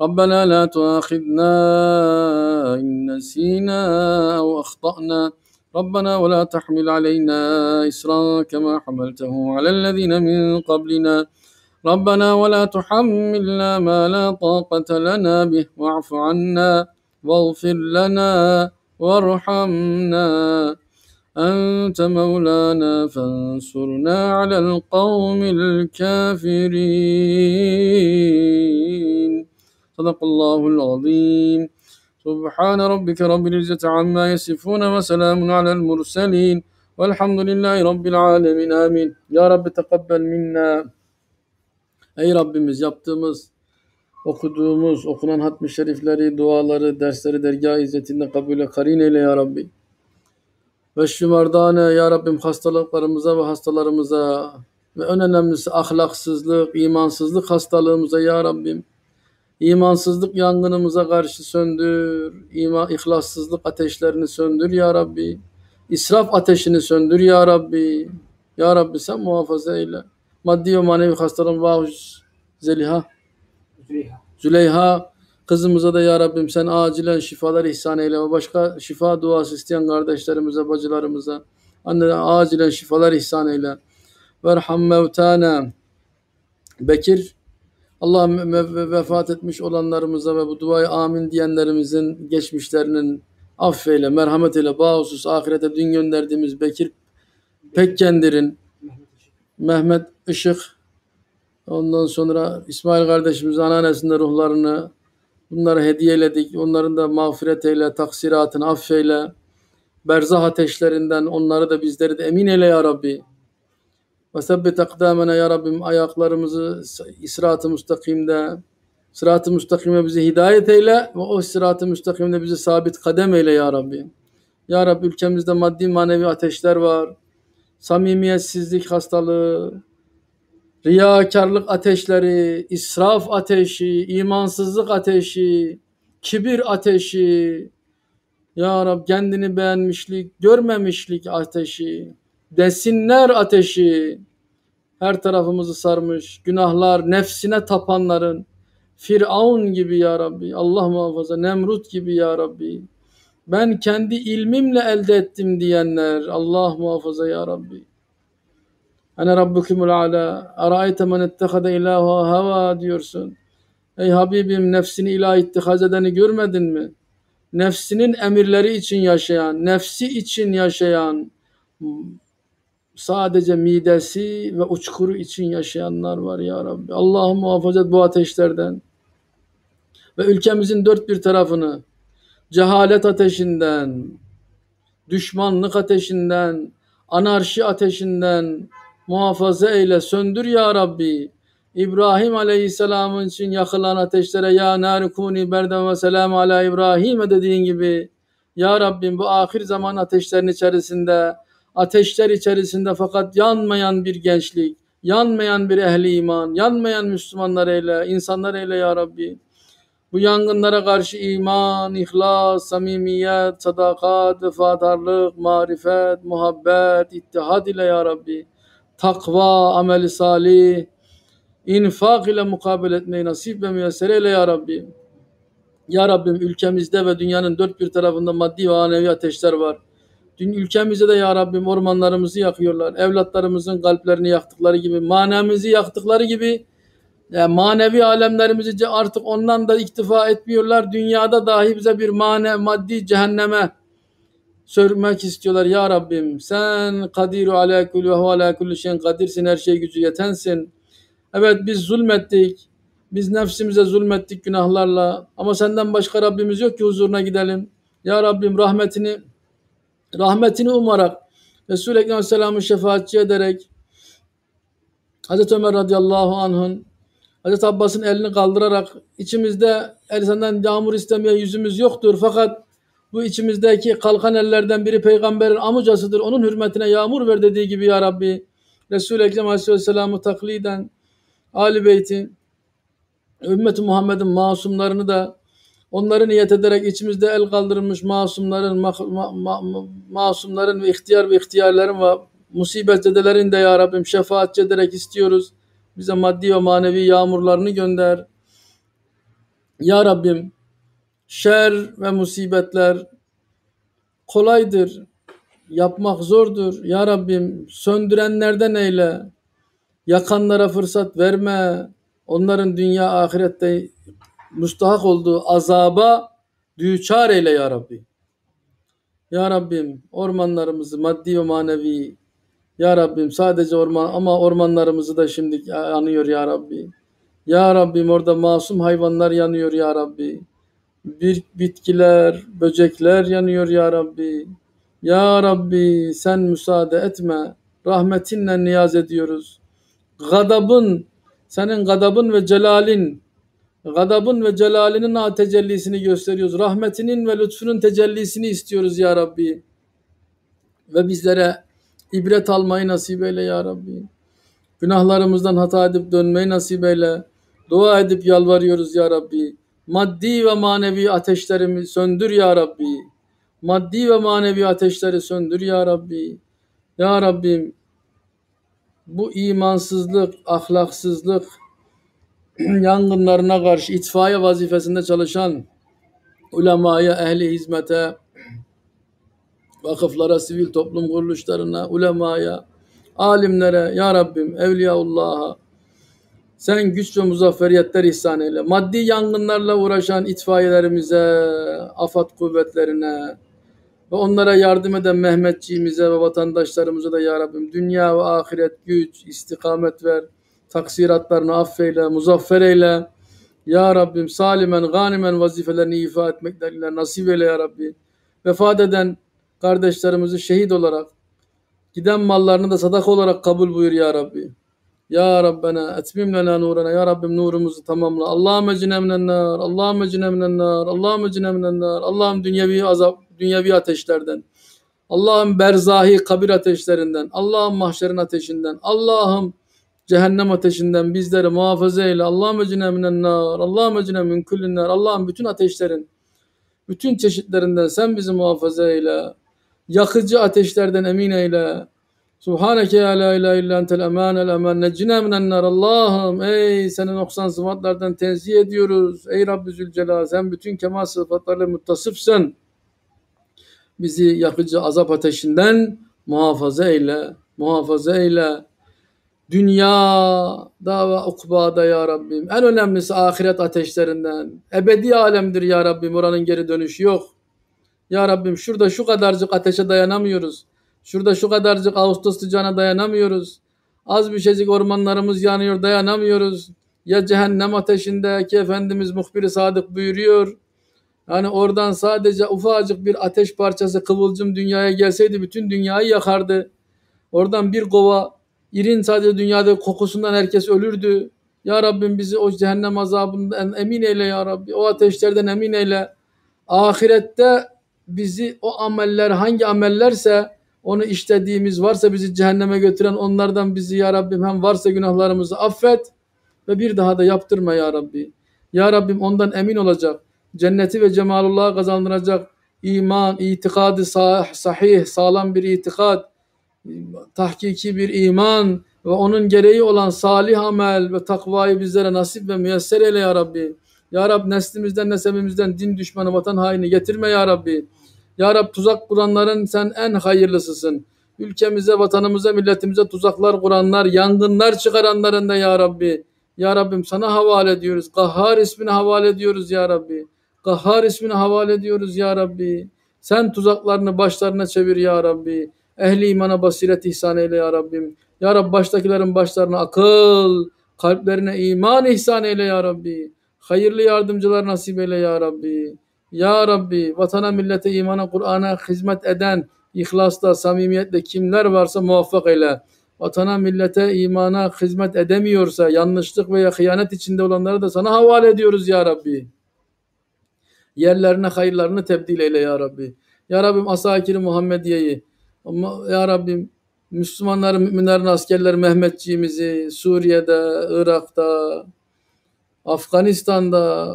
ربنا لا تؤاخذنا إن نسينا أو أخطأنا ربنا ولا تحمل علينا إسرا كما حملته على الذين من قبلنا ربنا ولا تحملنا ما لا طاقة لنا به واعف عنا واغفر لنا وارحمنا أنت مولانا فانصرنا على القوم الكافرين صدق الله العظيم سبحان ربك رب العزة عما يصفون وسلام على المرسلين والحمد لله رب العالمين amin. Ya Rabbi tekabbel minna. Ey Rabbimiz yaptığımız, okuduğumuz, okunan hatmi şerifleri, duaları, dersleri dergah izzetinde kabule karin eyle ya Rabbi. Ve şu şümardane ya Rabbim hastalıklarımıza ve hastalarımıza ve en önemlisi ahlaksızlık, imansızlık hastalığımıza ya Rabbim. İmansızlık yangınımıza karşı söndür. İma, ihlassızlık ateşlerini söndür ya Rabbi. İsraf ateşini söndür ya Rabbi. Ya Rabbi sen muhafaza eyle. Maddi ve manevi hastaların vahus Zeliha. Züleyha. Züleyha kızımıza da ya Rabbim sen acilen şifalar ihsan eyle ve başka şifa duası isteyen kardeşlerimize, bacılarımıza. Anne acilen şifalar ihsan eyle. Verham mevtana. Bekir Allah vefat etmiş olanlarımıza ve bu duayı amin diyenlerimizin geçmişlerinin affeyle, merhamet ile bağhusus ahirete dün gönderdiğimiz Bekir Pekkendir'in Mehmet Işık ondan sonra İsmail kardeşimizin anneannesinde ruhlarını bunları hediyeledik. Onların da mağfiret eyle, taksiratını affeyle. Berzah ateşlerinden onları da bizleri de emin eyle ya Rabbi. Ve sebbet akdamena ya Rabbim ayaklarımızı sırat-ı müstakimde sırat-ı müstakime bizi hidayet eyle ve o sırat-ı müstakimde bizi sabit kadem eyle ya Rabbi. Ya Rabbi ülkemizde maddi manevi ateşler var. Samimiyetsizlik hastalığı, riyakarlık ateşleri, israf ateşi, imansızlık ateşi, kibir ateşi, ya Rab kendini beğenmişlik, görmemişlik ateşi, desinler ateşi her tarafımızı sarmış günahlar nefsine tapanların Firavun gibi ya Rabbi Allah muhafaza Nemrut gibi ya Rabbi ben kendi ilmimle elde ettim diyenler Allah muhafaza ya Rabbi Ene Rabbukumul Ala Araayte men ettehade ilaha hava diyorsun Ey Habibim nefsini ilah ittihaz edeni görmedin mi? Nefsinin emirleri için yaşayan, nefsi için yaşayan, sadece midesi ve uçkuru için yaşayanlar var ya Rabbi. Allah muhafaza bu ateşlerden. Ve ülkemizin dört bir tarafını cehalet ateşinden, düşmanlık ateşinden, anarşi ateşinden muhafaza eyle, söndür ya Rabbi. İbrahim aleyhisselam için yakılan ateşlere ya nar kuni berden ve selam ala İbrahim dediğin gibi ya Rabbim bu ahir zaman ateşlerin içerisinde ateşler içerisinde fakat yanmayan bir gençlik, yanmayan bir ehli iman, yanmayan Müslümanlar eyle, insanlar eyle ya Rabbi. Bu yangınlara karşı iman, ihlas, samimiyet, sadakat, vefadarlık, marifet, muhabbet, ittihad ile ya Rabbi. Takva, amel-i salih, infak ile mukabele etmeyi nasip ve müyesser eyle ya Rabbi. Ya Rabbim ülkemizde ve dünyanın dört bir tarafında maddi ve manevi ateşler var. Dün ülkemizi de ya Rabbim ormanlarımızı yakıyorlar. Evlatlarımızın kalplerini yaktıkları gibi, manemizi yaktıkları gibi yani manevi alemlerimizi artık ondan da iktifa etmiyorlar. Dünyada dahi bize bir mane, maddi cehenneme sürmek istiyorlar. Ya Rabbim sen kadiru ala kulli ve ala kulli şeyin kadirsin. Her şey gücü yetensin. Evet biz zulmettik. Biz nefsimize zulmettik günahlarla. Ama senden başka Rabbimiz yok ki huzuruna gidelim. Ya Rabbim rahmetini rahmetini umarak, Resulü Ekrem Aleyhisselam'ı şefaatçi ederek, Hazreti Ömer radıyallahu anh'ın, Hazreti Abbas'ın elini kaldırarak, içimizde el senden yağmur istemeye yüzümüz yoktur fakat bu içimizdeki kalkan ellerden biri peygamberin amucasıdır. Onun hürmetine yağmur ver dediği gibi ya Rabbi. Resulü Ekrem Aleyhisselam'ı takliden, Ali Beyt'i, Ümmet-i Muhammed'in masumlarını da Onları niyet ederek içimizde el kaldırmış masumların, ma, ma, ma, masumların ve ihtiyar ve ihtiyarların ve musibetdelerin de ya Rabbim şefaat ederek istiyoruz. Bize maddi ve manevi yağmurlarını gönder. Ya Rabbim şer ve musibetler kolaydır, yapmak zordur. Ya Rabbim söndürenlerden eyle, yakanlara fırsat verme, onların dünya ahirette müstahak olduğu azaba düçar eyle ya Rabbi. Ya Rabbim ormanlarımızı maddi ve manevi ya Rabbim sadece orman ama ormanlarımızı da şimdi yanıyor ya Rabbi. Ya Rabbim orada masum hayvanlar yanıyor ya Rabbi. Bir bitkiler, böcekler yanıyor ya Rabbi. Ya Rabbi sen müsaade etme. Rahmetinle niyaz ediyoruz. Gadabın, senin gadabın ve celalin gadabın ve celalinin tecellisini gösteriyoruz. Rahmetinin ve lütfunun tecellisini istiyoruz ya Rabbi. Ve bizlere ibret almayı nasip eyle ya Rabbi. Günahlarımızdan hata edip dönmeyi nasip eyle. Dua edip yalvarıyoruz ya Rabbi. Maddi ve manevi ateşlerimi söndür ya Rabbi. Maddi ve manevi ateşleri söndür ya Rabbi. Ya Rabbim bu imansızlık, ahlaksızlık, yangınlarına karşı itfaiye vazifesinde çalışan ulemaya, ehli hizmete, vakıflara, sivil toplum kuruluşlarına, ulemaya, alimlere, Ya Rabbim, Evliyaullah'a, sen güç ve muzafferiyetler ihsan eyle. Maddi yangınlarla uğraşan itfaiyelerimize, afat kuvvetlerine ve onlara yardım eden Mehmetçiğimize ve vatandaşlarımıza da Ya Rabbim dünya ve ahiret güç, istikamet ver taksiratlarını affeyle, muzaffer eyle. Ya Rabbim salimen, ganimen vazifelerini ifa etmekten ile nasip eyle ya Rabbi. Vefat eden kardeşlerimizi şehit olarak, giden mallarını da sadaka olarak kabul buyur ya Rabbi. Ya Rabbena etmim lena nurena. Ya Rabbim nurumuzu tamamla. Allahümme cine minennar. Allahümme cine minennar. Allahümme cine minennar. Allah'ım dünyevi azap, dünyevi ateşlerden. Allah'ım berzahi kabir ateşlerinden. Allah'ım mahşerin ateşinden. Allah'ım cehennem ateşinden bizleri muhafaza eyle. Allah'ım ecine minen nar, Allah'ım ecine min kullin nar. Allah'ım bütün ateşlerin, bütün çeşitlerinden sen bizi muhafaza eyle. Yakıcı ateşlerden emin eyle. Subhaneke ya la ilahe illa entel eman el eman necine minen nar. Allah'ım ey senin noksan sıfatlardan tenzih ediyoruz. Ey Rabbi Zülcelal sen bütün kemal sıfatlarla muttasıfsın. Bizi yakıcı azap ateşinden muhafaza eyle. Muhafaza eyle. Dünya da ve ukbada ya Rabbim. En önemlisi ahiret ateşlerinden. Ebedi alemdir ya Rabbim. Oranın geri dönüşü yok. Ya Rabbim şurada şu kadarcık ateşe dayanamıyoruz. Şurada şu kadarcık Ağustos sıcağına dayanamıyoruz. Az bir şeycik ormanlarımız yanıyor dayanamıyoruz. Ya cehennem ateşindeki Efendimiz muhbiri sadık buyuruyor. Yani oradan sadece ufacık bir ateş parçası kıvılcım dünyaya gelseydi bütün dünyayı yakardı. Oradan bir kova İrin sadece dünyada kokusundan herkes ölürdü. Ya Rabbim bizi o cehennem azabından emin eyle ya Rabbi. O ateşlerden emin eyle. Ahirette bizi o ameller hangi amellerse onu işlediğimiz varsa bizi cehenneme götüren onlardan bizi ya Rabbim hem varsa günahlarımızı affet ve bir daha da yaptırma ya Rabbi. Ya Rabbim ondan emin olacak. Cenneti ve cemalullah'ı kazandıracak iman, itikadı sah, sahih, sağlam bir itikad, tahkiki bir iman ve onun gereği olan salih amel ve takvayı bizlere nasip ve müyesser eyle ya Rabbi. Ya Rab neslimizden nesebimizden din düşmanı vatan haini getirme ya Rabbi. Ya Rab tuzak kuranların sen en hayırlısısın. Ülkemize, vatanımıza, milletimize tuzaklar kuranlar, yangınlar çıkaranların da ya Rabbi. Ya Rabbim sana havale ediyoruz. Kahhar ismini havale ediyoruz ya Rabbi. Kahhar ismini havale ediyoruz ya Rabbi. Sen tuzaklarını başlarına çevir ya Rabbi. Ehli imana basiret ihsan eyle ya Rabbim. Ya Rabbi baştakilerin başlarına akıl, kalplerine iman ihsan eyle ya Rabbi. Hayırlı yardımcılar nasip eyle ya Rabbi. Ya Rabbi vatana, millete, imana, Kur'an'a hizmet eden ihlasla, samimiyetle kimler varsa muvaffak eyle. Vatana, millete, imana hizmet edemiyorsa yanlışlık veya hıyanet içinde olanları da sana havale ediyoruz ya Rabbi. Yerlerine hayırlarını tebdil eyle ya Rabbi. Ya Rabbim asakir Muhammediye'yi ama ya Rabbim Müslümanların, müminlerin askerleri Mehmetçiğimizi Suriye'de, Irak'ta, Afganistan'da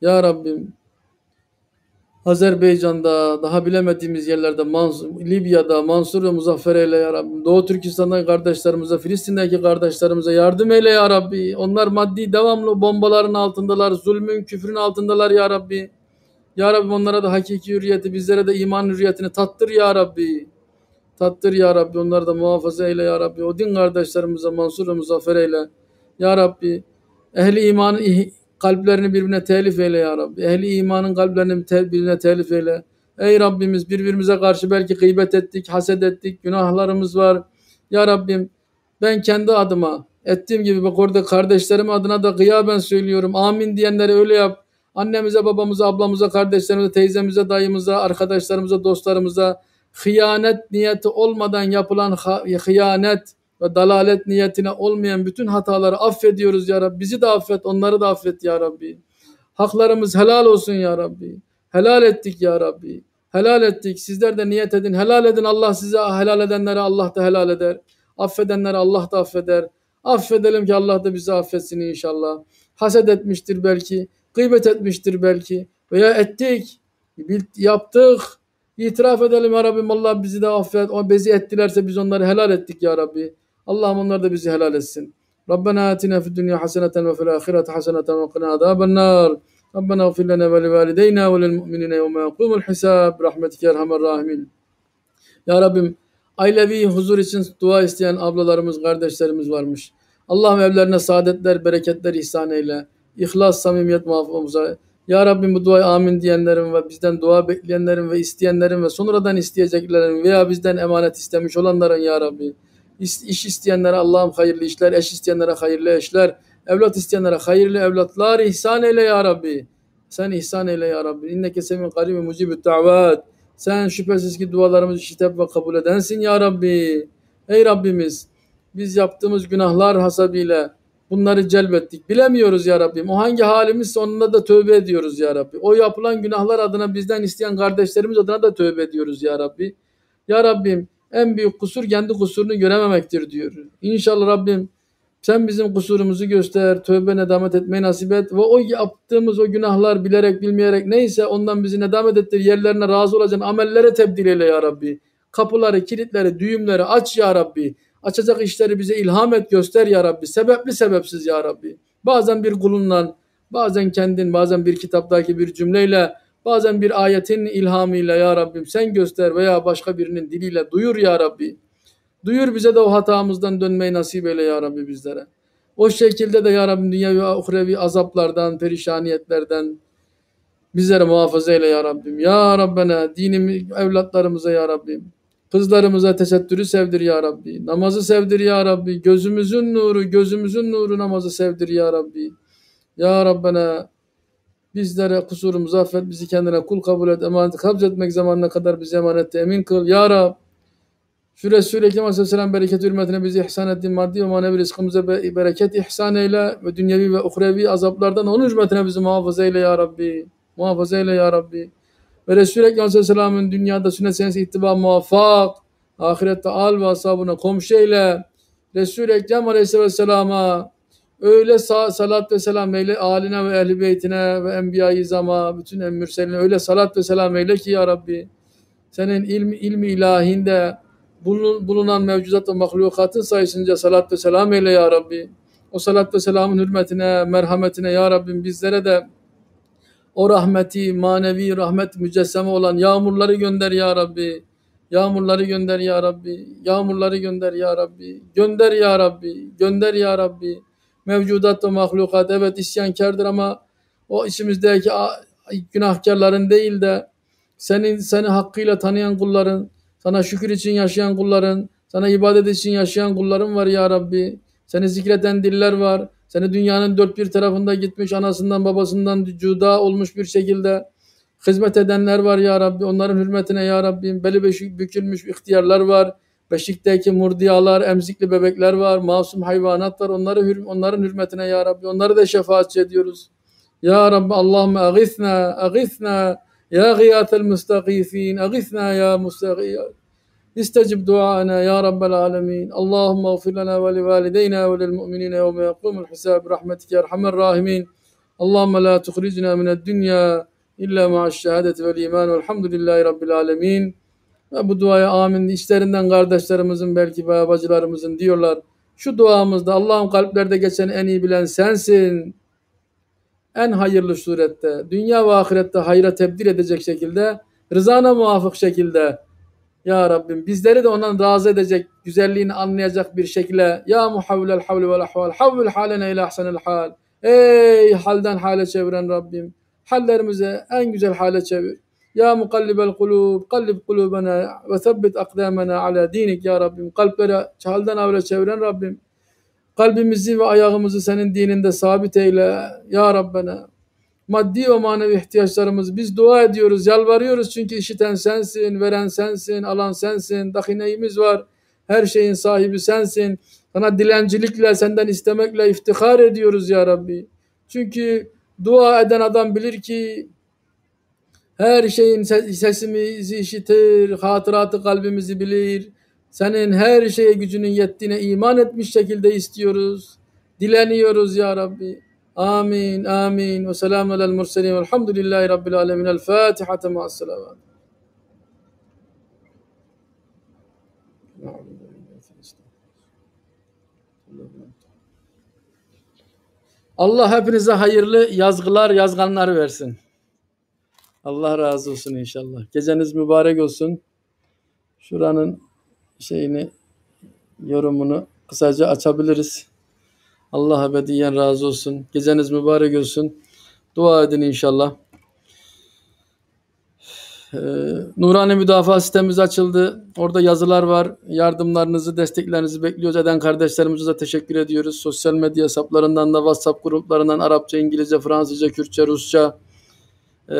ya Rabbim Azerbaycan'da, daha bilemediğimiz yerlerde, Mansur, Libya'da, Mansur ve Muzaffer eyle ya Rabbi. Doğu Türkistan'daki kardeşlerimize, Filistin'deki kardeşlerimize yardım eyle ya Rabbi. Onlar maddi devamlı bombaların altındalar, zulmün, küfrün altındalar ya Rabbi. Ya Rabbi onlara da hakiki hürriyeti, bizlere de iman hürriyetini tattır ya Rabbi. Tattır ya Rabbi onları da muhafaza eyle ya Rabbi. O din kardeşlerimize mansur ve muzaffer eyle. Ya Rabbi ehli imanın kalplerini birbirine telif eyle ya Rabbi. Ehli imanın kalplerini birbirine telif eyle. Ey Rabbimiz birbirimize karşı belki gıybet ettik, haset ettik, günahlarımız var. Ya Rabbim ben kendi adıma ettiğim gibi bak orada kardeşlerim adına da gıyaben söylüyorum. Amin diyenleri öyle yap. Annemize, babamıza, ablamıza, kardeşlerimize, teyzemize, dayımıza, arkadaşlarımıza, dostlarımıza, hıyanet niyeti olmadan yapılan hıyanet ve dalalet niyetine olmayan bütün hataları affediyoruz ya Rabbi. Bizi de affet, onları da affet ya Rabbi. Haklarımız helal olsun ya Rabbi. Helal ettik ya Rabbi. Helal ettik. Sizler de niyet edin. Helal edin. Allah size helal edenlere Allah da helal eder. Affedenlere Allah da affeder. Affedelim ki Allah da bizi affetsin inşallah. Haset etmiştir belki. Gıybet etmiştir belki. Veya ettik. Yaptık İtiraf edelim ya Rabbim Allah bizi de affet. O bezi ettilerse biz onları helal ettik ya Rabbi. Allah'ım onlar da bizi helal etsin. Rabbena atina fid dunya haseneten ve fil ahireti haseneten ve qina azaben nar. Rabbena gfir lana ve li valideyna ve lil mu'minina yevme yekumul hisab. Rahmetike erhamer rahimin. Ya Rabbim ailevi huzur için dua isteyen ablalarımız, kardeşlerimiz varmış. Allah'ım evlerine saadetler, bereketler ihsan eyle. İhlas, samimiyet muhafamıza ya Rabbim bu duaya amin diyenlerin ve bizden dua bekleyenlerin ve isteyenlerin ve sonradan isteyeceklerin veya bizden emanet istemiş olanların Ya Rabbi. iş isteyenlere Allah'ım hayırlı işler, eş isteyenlere hayırlı eşler, evlat isteyenlere hayırlı evlatlar ihsan eyle Ya Rabbi. Sen ihsan eyle Ya Rabbi. İnneke semin karimi mucibü ta'vat Sen şüphesiz ki dualarımızı işitip ve kabul edensin Ya Rabbi. Ey Rabbimiz biz yaptığımız günahlar hasabiyle bunları celbettik. Bilemiyoruz ya Rabbim. O hangi halimiz sonunda da tövbe ediyoruz ya Rabbi. O yapılan günahlar adına bizden isteyen kardeşlerimiz adına da tövbe ediyoruz ya Rabbi. Ya Rabbim en büyük kusur kendi kusurunu görememektir diyor. İnşallah Rabbim sen bizim kusurumuzu göster, tövbe nedamet etmeyi nasip et ve o yaptığımız o günahlar bilerek bilmeyerek neyse ondan bizi nedamet ettir yerlerine razı olacağın amellere tebdil eyle ya Rabbi. Kapıları, kilitleri, düğümleri aç ya Rabbi. Açacak işleri bize ilham et göster ya Rabbi. Sebepli sebepsiz ya Rabbi. Bazen bir kulunla, bazen kendin, bazen bir kitaptaki bir cümleyle, bazen bir ayetin ilhamıyla ya Rabbim sen göster veya başka birinin diliyle duyur ya Rabbi. Duyur bize de o hatamızdan dönmeyi nasip eyle ya Rabbi bizlere. O şekilde de ya Rabbim dünya ve uhrevi azaplardan, perişaniyetlerden bizlere muhafaza eyle ya Rabbim. Ya Rabbena dinimi evlatlarımıza ya Rabbim. Kızlarımıza tesettürü sevdir ya Rabbi. Namazı sevdir ya Rabbi. Gözümüzün nuru, gözümüzün nuru namazı sevdir ya Rabbi. Ya Rabbena bizlere kusurumuzu affet, bizi kendine kul kabul et, emaneti kabz etmek zamanına kadar bizi emanette emin kıl. Ya Rab, şu Resul-i Ekrem Aleyhisselam bereket hürmetine bizi ihsan ettiğin maddi ve manevi rızkımıza bereket ihsan eyle ve dünyevi ve uhrevi azaplardan onun hürmetine bizi muhafaza eyle ya Rabbi. Muhafaza eyle ya Rabbi. Ve Resulü Ekrem Aleyhisselam'ın dünyada sünnet senesi ittiba muvaffak, ahirette al ve ashabına komşu eyle. Resul-i Ekrem Aleyhisselam'a öyle salat ve selam eyle aline ve ehli beytine ve enbiya-i zama bütün emmürseline öyle salat ve selam eyle ki ya Rabbi senin ilmi, ilmi ilahinde bulunan mevcudat ve mahlukatın sayısınca salat ve selam eyle ya Rabbi. O salat ve selamın hürmetine, merhametine ya Rabbim bizlere de o rahmeti, manevi rahmet mücesseme olan yağmurları gönder ya Rabbi. Yağmurları gönder ya Rabbi. Yağmurları gönder ya Rabbi. Gönder ya Rabbi. Gönder ya Rabbi. Mevcudat ve mahlukat evet isyankardır ama o içimizdeki günahkarların değil de senin seni hakkıyla tanıyan kulların, sana şükür için yaşayan kulların, sana ibadet için yaşayan kulların var ya Rabbi. Seni zikreden diller var. Seni dünyanın dört bir tarafında gitmiş anasından babasından cuda olmuş bir şekilde hizmet edenler var ya Rabbi. Onların hürmetine ya Rabbi. Beli beşik bükülmüş ihtiyarlar var. Beşikteki murdiyalar, emzikli bebekler var, masum hayvanat var. Onları onların hürmetine ya Rabbi. Onları da şefaatçi ediyoruz. Ya Rabbi Allahümme agisna, agisna. Ya gıyatel müstakifin, agisna ya müstakifin. استجب دعاءنا يا رب العالمين اللهم اغفر لنا ولوالدينا وللمؤمنين يوم يقوم الحساب برحمتك يا ارحم الراحمين اللهم لا تخرجنا من الدنيا إلا مع الشهادة والإيمان velhamdülillahi Rabbil alemin. Ve bu duaya amin işlerinden kardeşlerimizin belki babacılarımızın diyorlar. Şu duamızda Allah'ım kalplerde geçen en iyi bilen sensin. En hayırlı surette, dünya ve ahirette hayra tebdil edecek şekilde, rızana muvafık şekilde ya Rabbim bizleri de ondan razı edecek, güzelliğini anlayacak bir şekilde Ya muhavvilel havli vel ahval, havvil halene ile ahsenel hal. Ey halden hale çeviren Rabbim. Hallerimizi en güzel hale çevir. Ya mukallibel kulub, kallib kulubana ve sebbit akdamena ala dinik ya Rabbim. Kalpleri halden havle çeviren Rabbim. Kalbimizi ve ayağımızı senin dininde sabit eyle ya Rabbena maddi ve manevi ihtiyaçlarımız. Biz dua ediyoruz, yalvarıyoruz çünkü işiten sensin, veren sensin, alan sensin, dahineyimiz var, her şeyin sahibi sensin. Sana dilencilikle, senden istemekle iftihar ediyoruz ya Rabbi. Çünkü dua eden adam bilir ki her şeyin sesimizi işitir, hatıratı kalbimizi bilir. Senin her şeye gücünün yettiğine iman etmiş şekilde istiyoruz. Dileniyoruz ya Rabbi. Amin, آمين وسلام على المرسلين والحمد لله رب العالمين الفاتحة مع السلامات Allah hepinize hayırlı yazgılar yazganlar versin. Allah razı olsun inşallah. Geceniz mübarek olsun. Şuranın şeyini yorumunu kısaca açabiliriz. Allah ebediyen razı olsun. Geceniz mübarek olsun. Dua edin inşallah. Ee, Nurani Müdafaa sitemiz açıldı. Orada yazılar var. Yardımlarınızı, desteklerinizi bekliyoruz. Eden kardeşlerimize teşekkür ediyoruz. Sosyal medya hesaplarından da WhatsApp gruplarından Arapça, İngilizce, Fransızca, Kürtçe, Rusça e,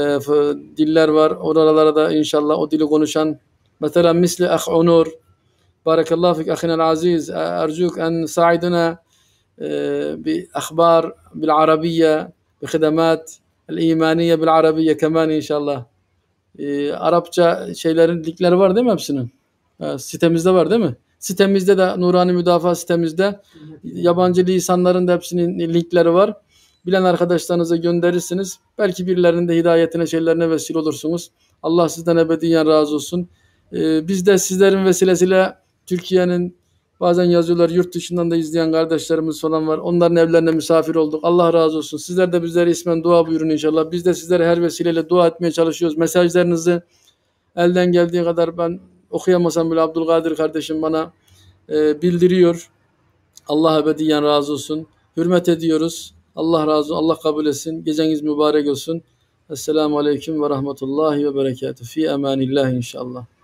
diller var. Oralara da inşallah o dili konuşan mesela misli ah onur. Barakallahu fik ahinel aziz. Ercuk en saidina باخبار بالعربيه بخدمات الايمانيه بالعربيه كمان ان شاء الله Arapça şeylerin linkleri var değil mi hepsinin? Sitemizde var değil mi? Sitemizde de Nurani Müdafaa sitemizde yabancı lisanların da hepsinin linkleri var. Bilen arkadaşlarınıza gönderirsiniz. Belki birilerinin de hidayetine şeylerine vesile olursunuz. Allah sizden ebediyen razı olsun. Ee, biz de sizlerin vesilesiyle Türkiye'nin Bazen yazıyorlar yurt dışından da izleyen kardeşlerimiz falan var. Onların evlerine misafir olduk. Allah razı olsun. Sizler de bizlere ismen dua buyurun inşallah. Biz de sizlere her vesileyle dua etmeye çalışıyoruz. Mesajlarınızı elden geldiği kadar ben okuyamasam bile Abdülkadir kardeşim bana e, bildiriyor. Allah ebediyen razı olsun. Hürmet ediyoruz. Allah razı olsun. Allah kabul etsin. Geceniz mübarek olsun. Esselamu Aleyküm ve Rahmetullahi ve Berekatuhu. Fi emanillah inşallah.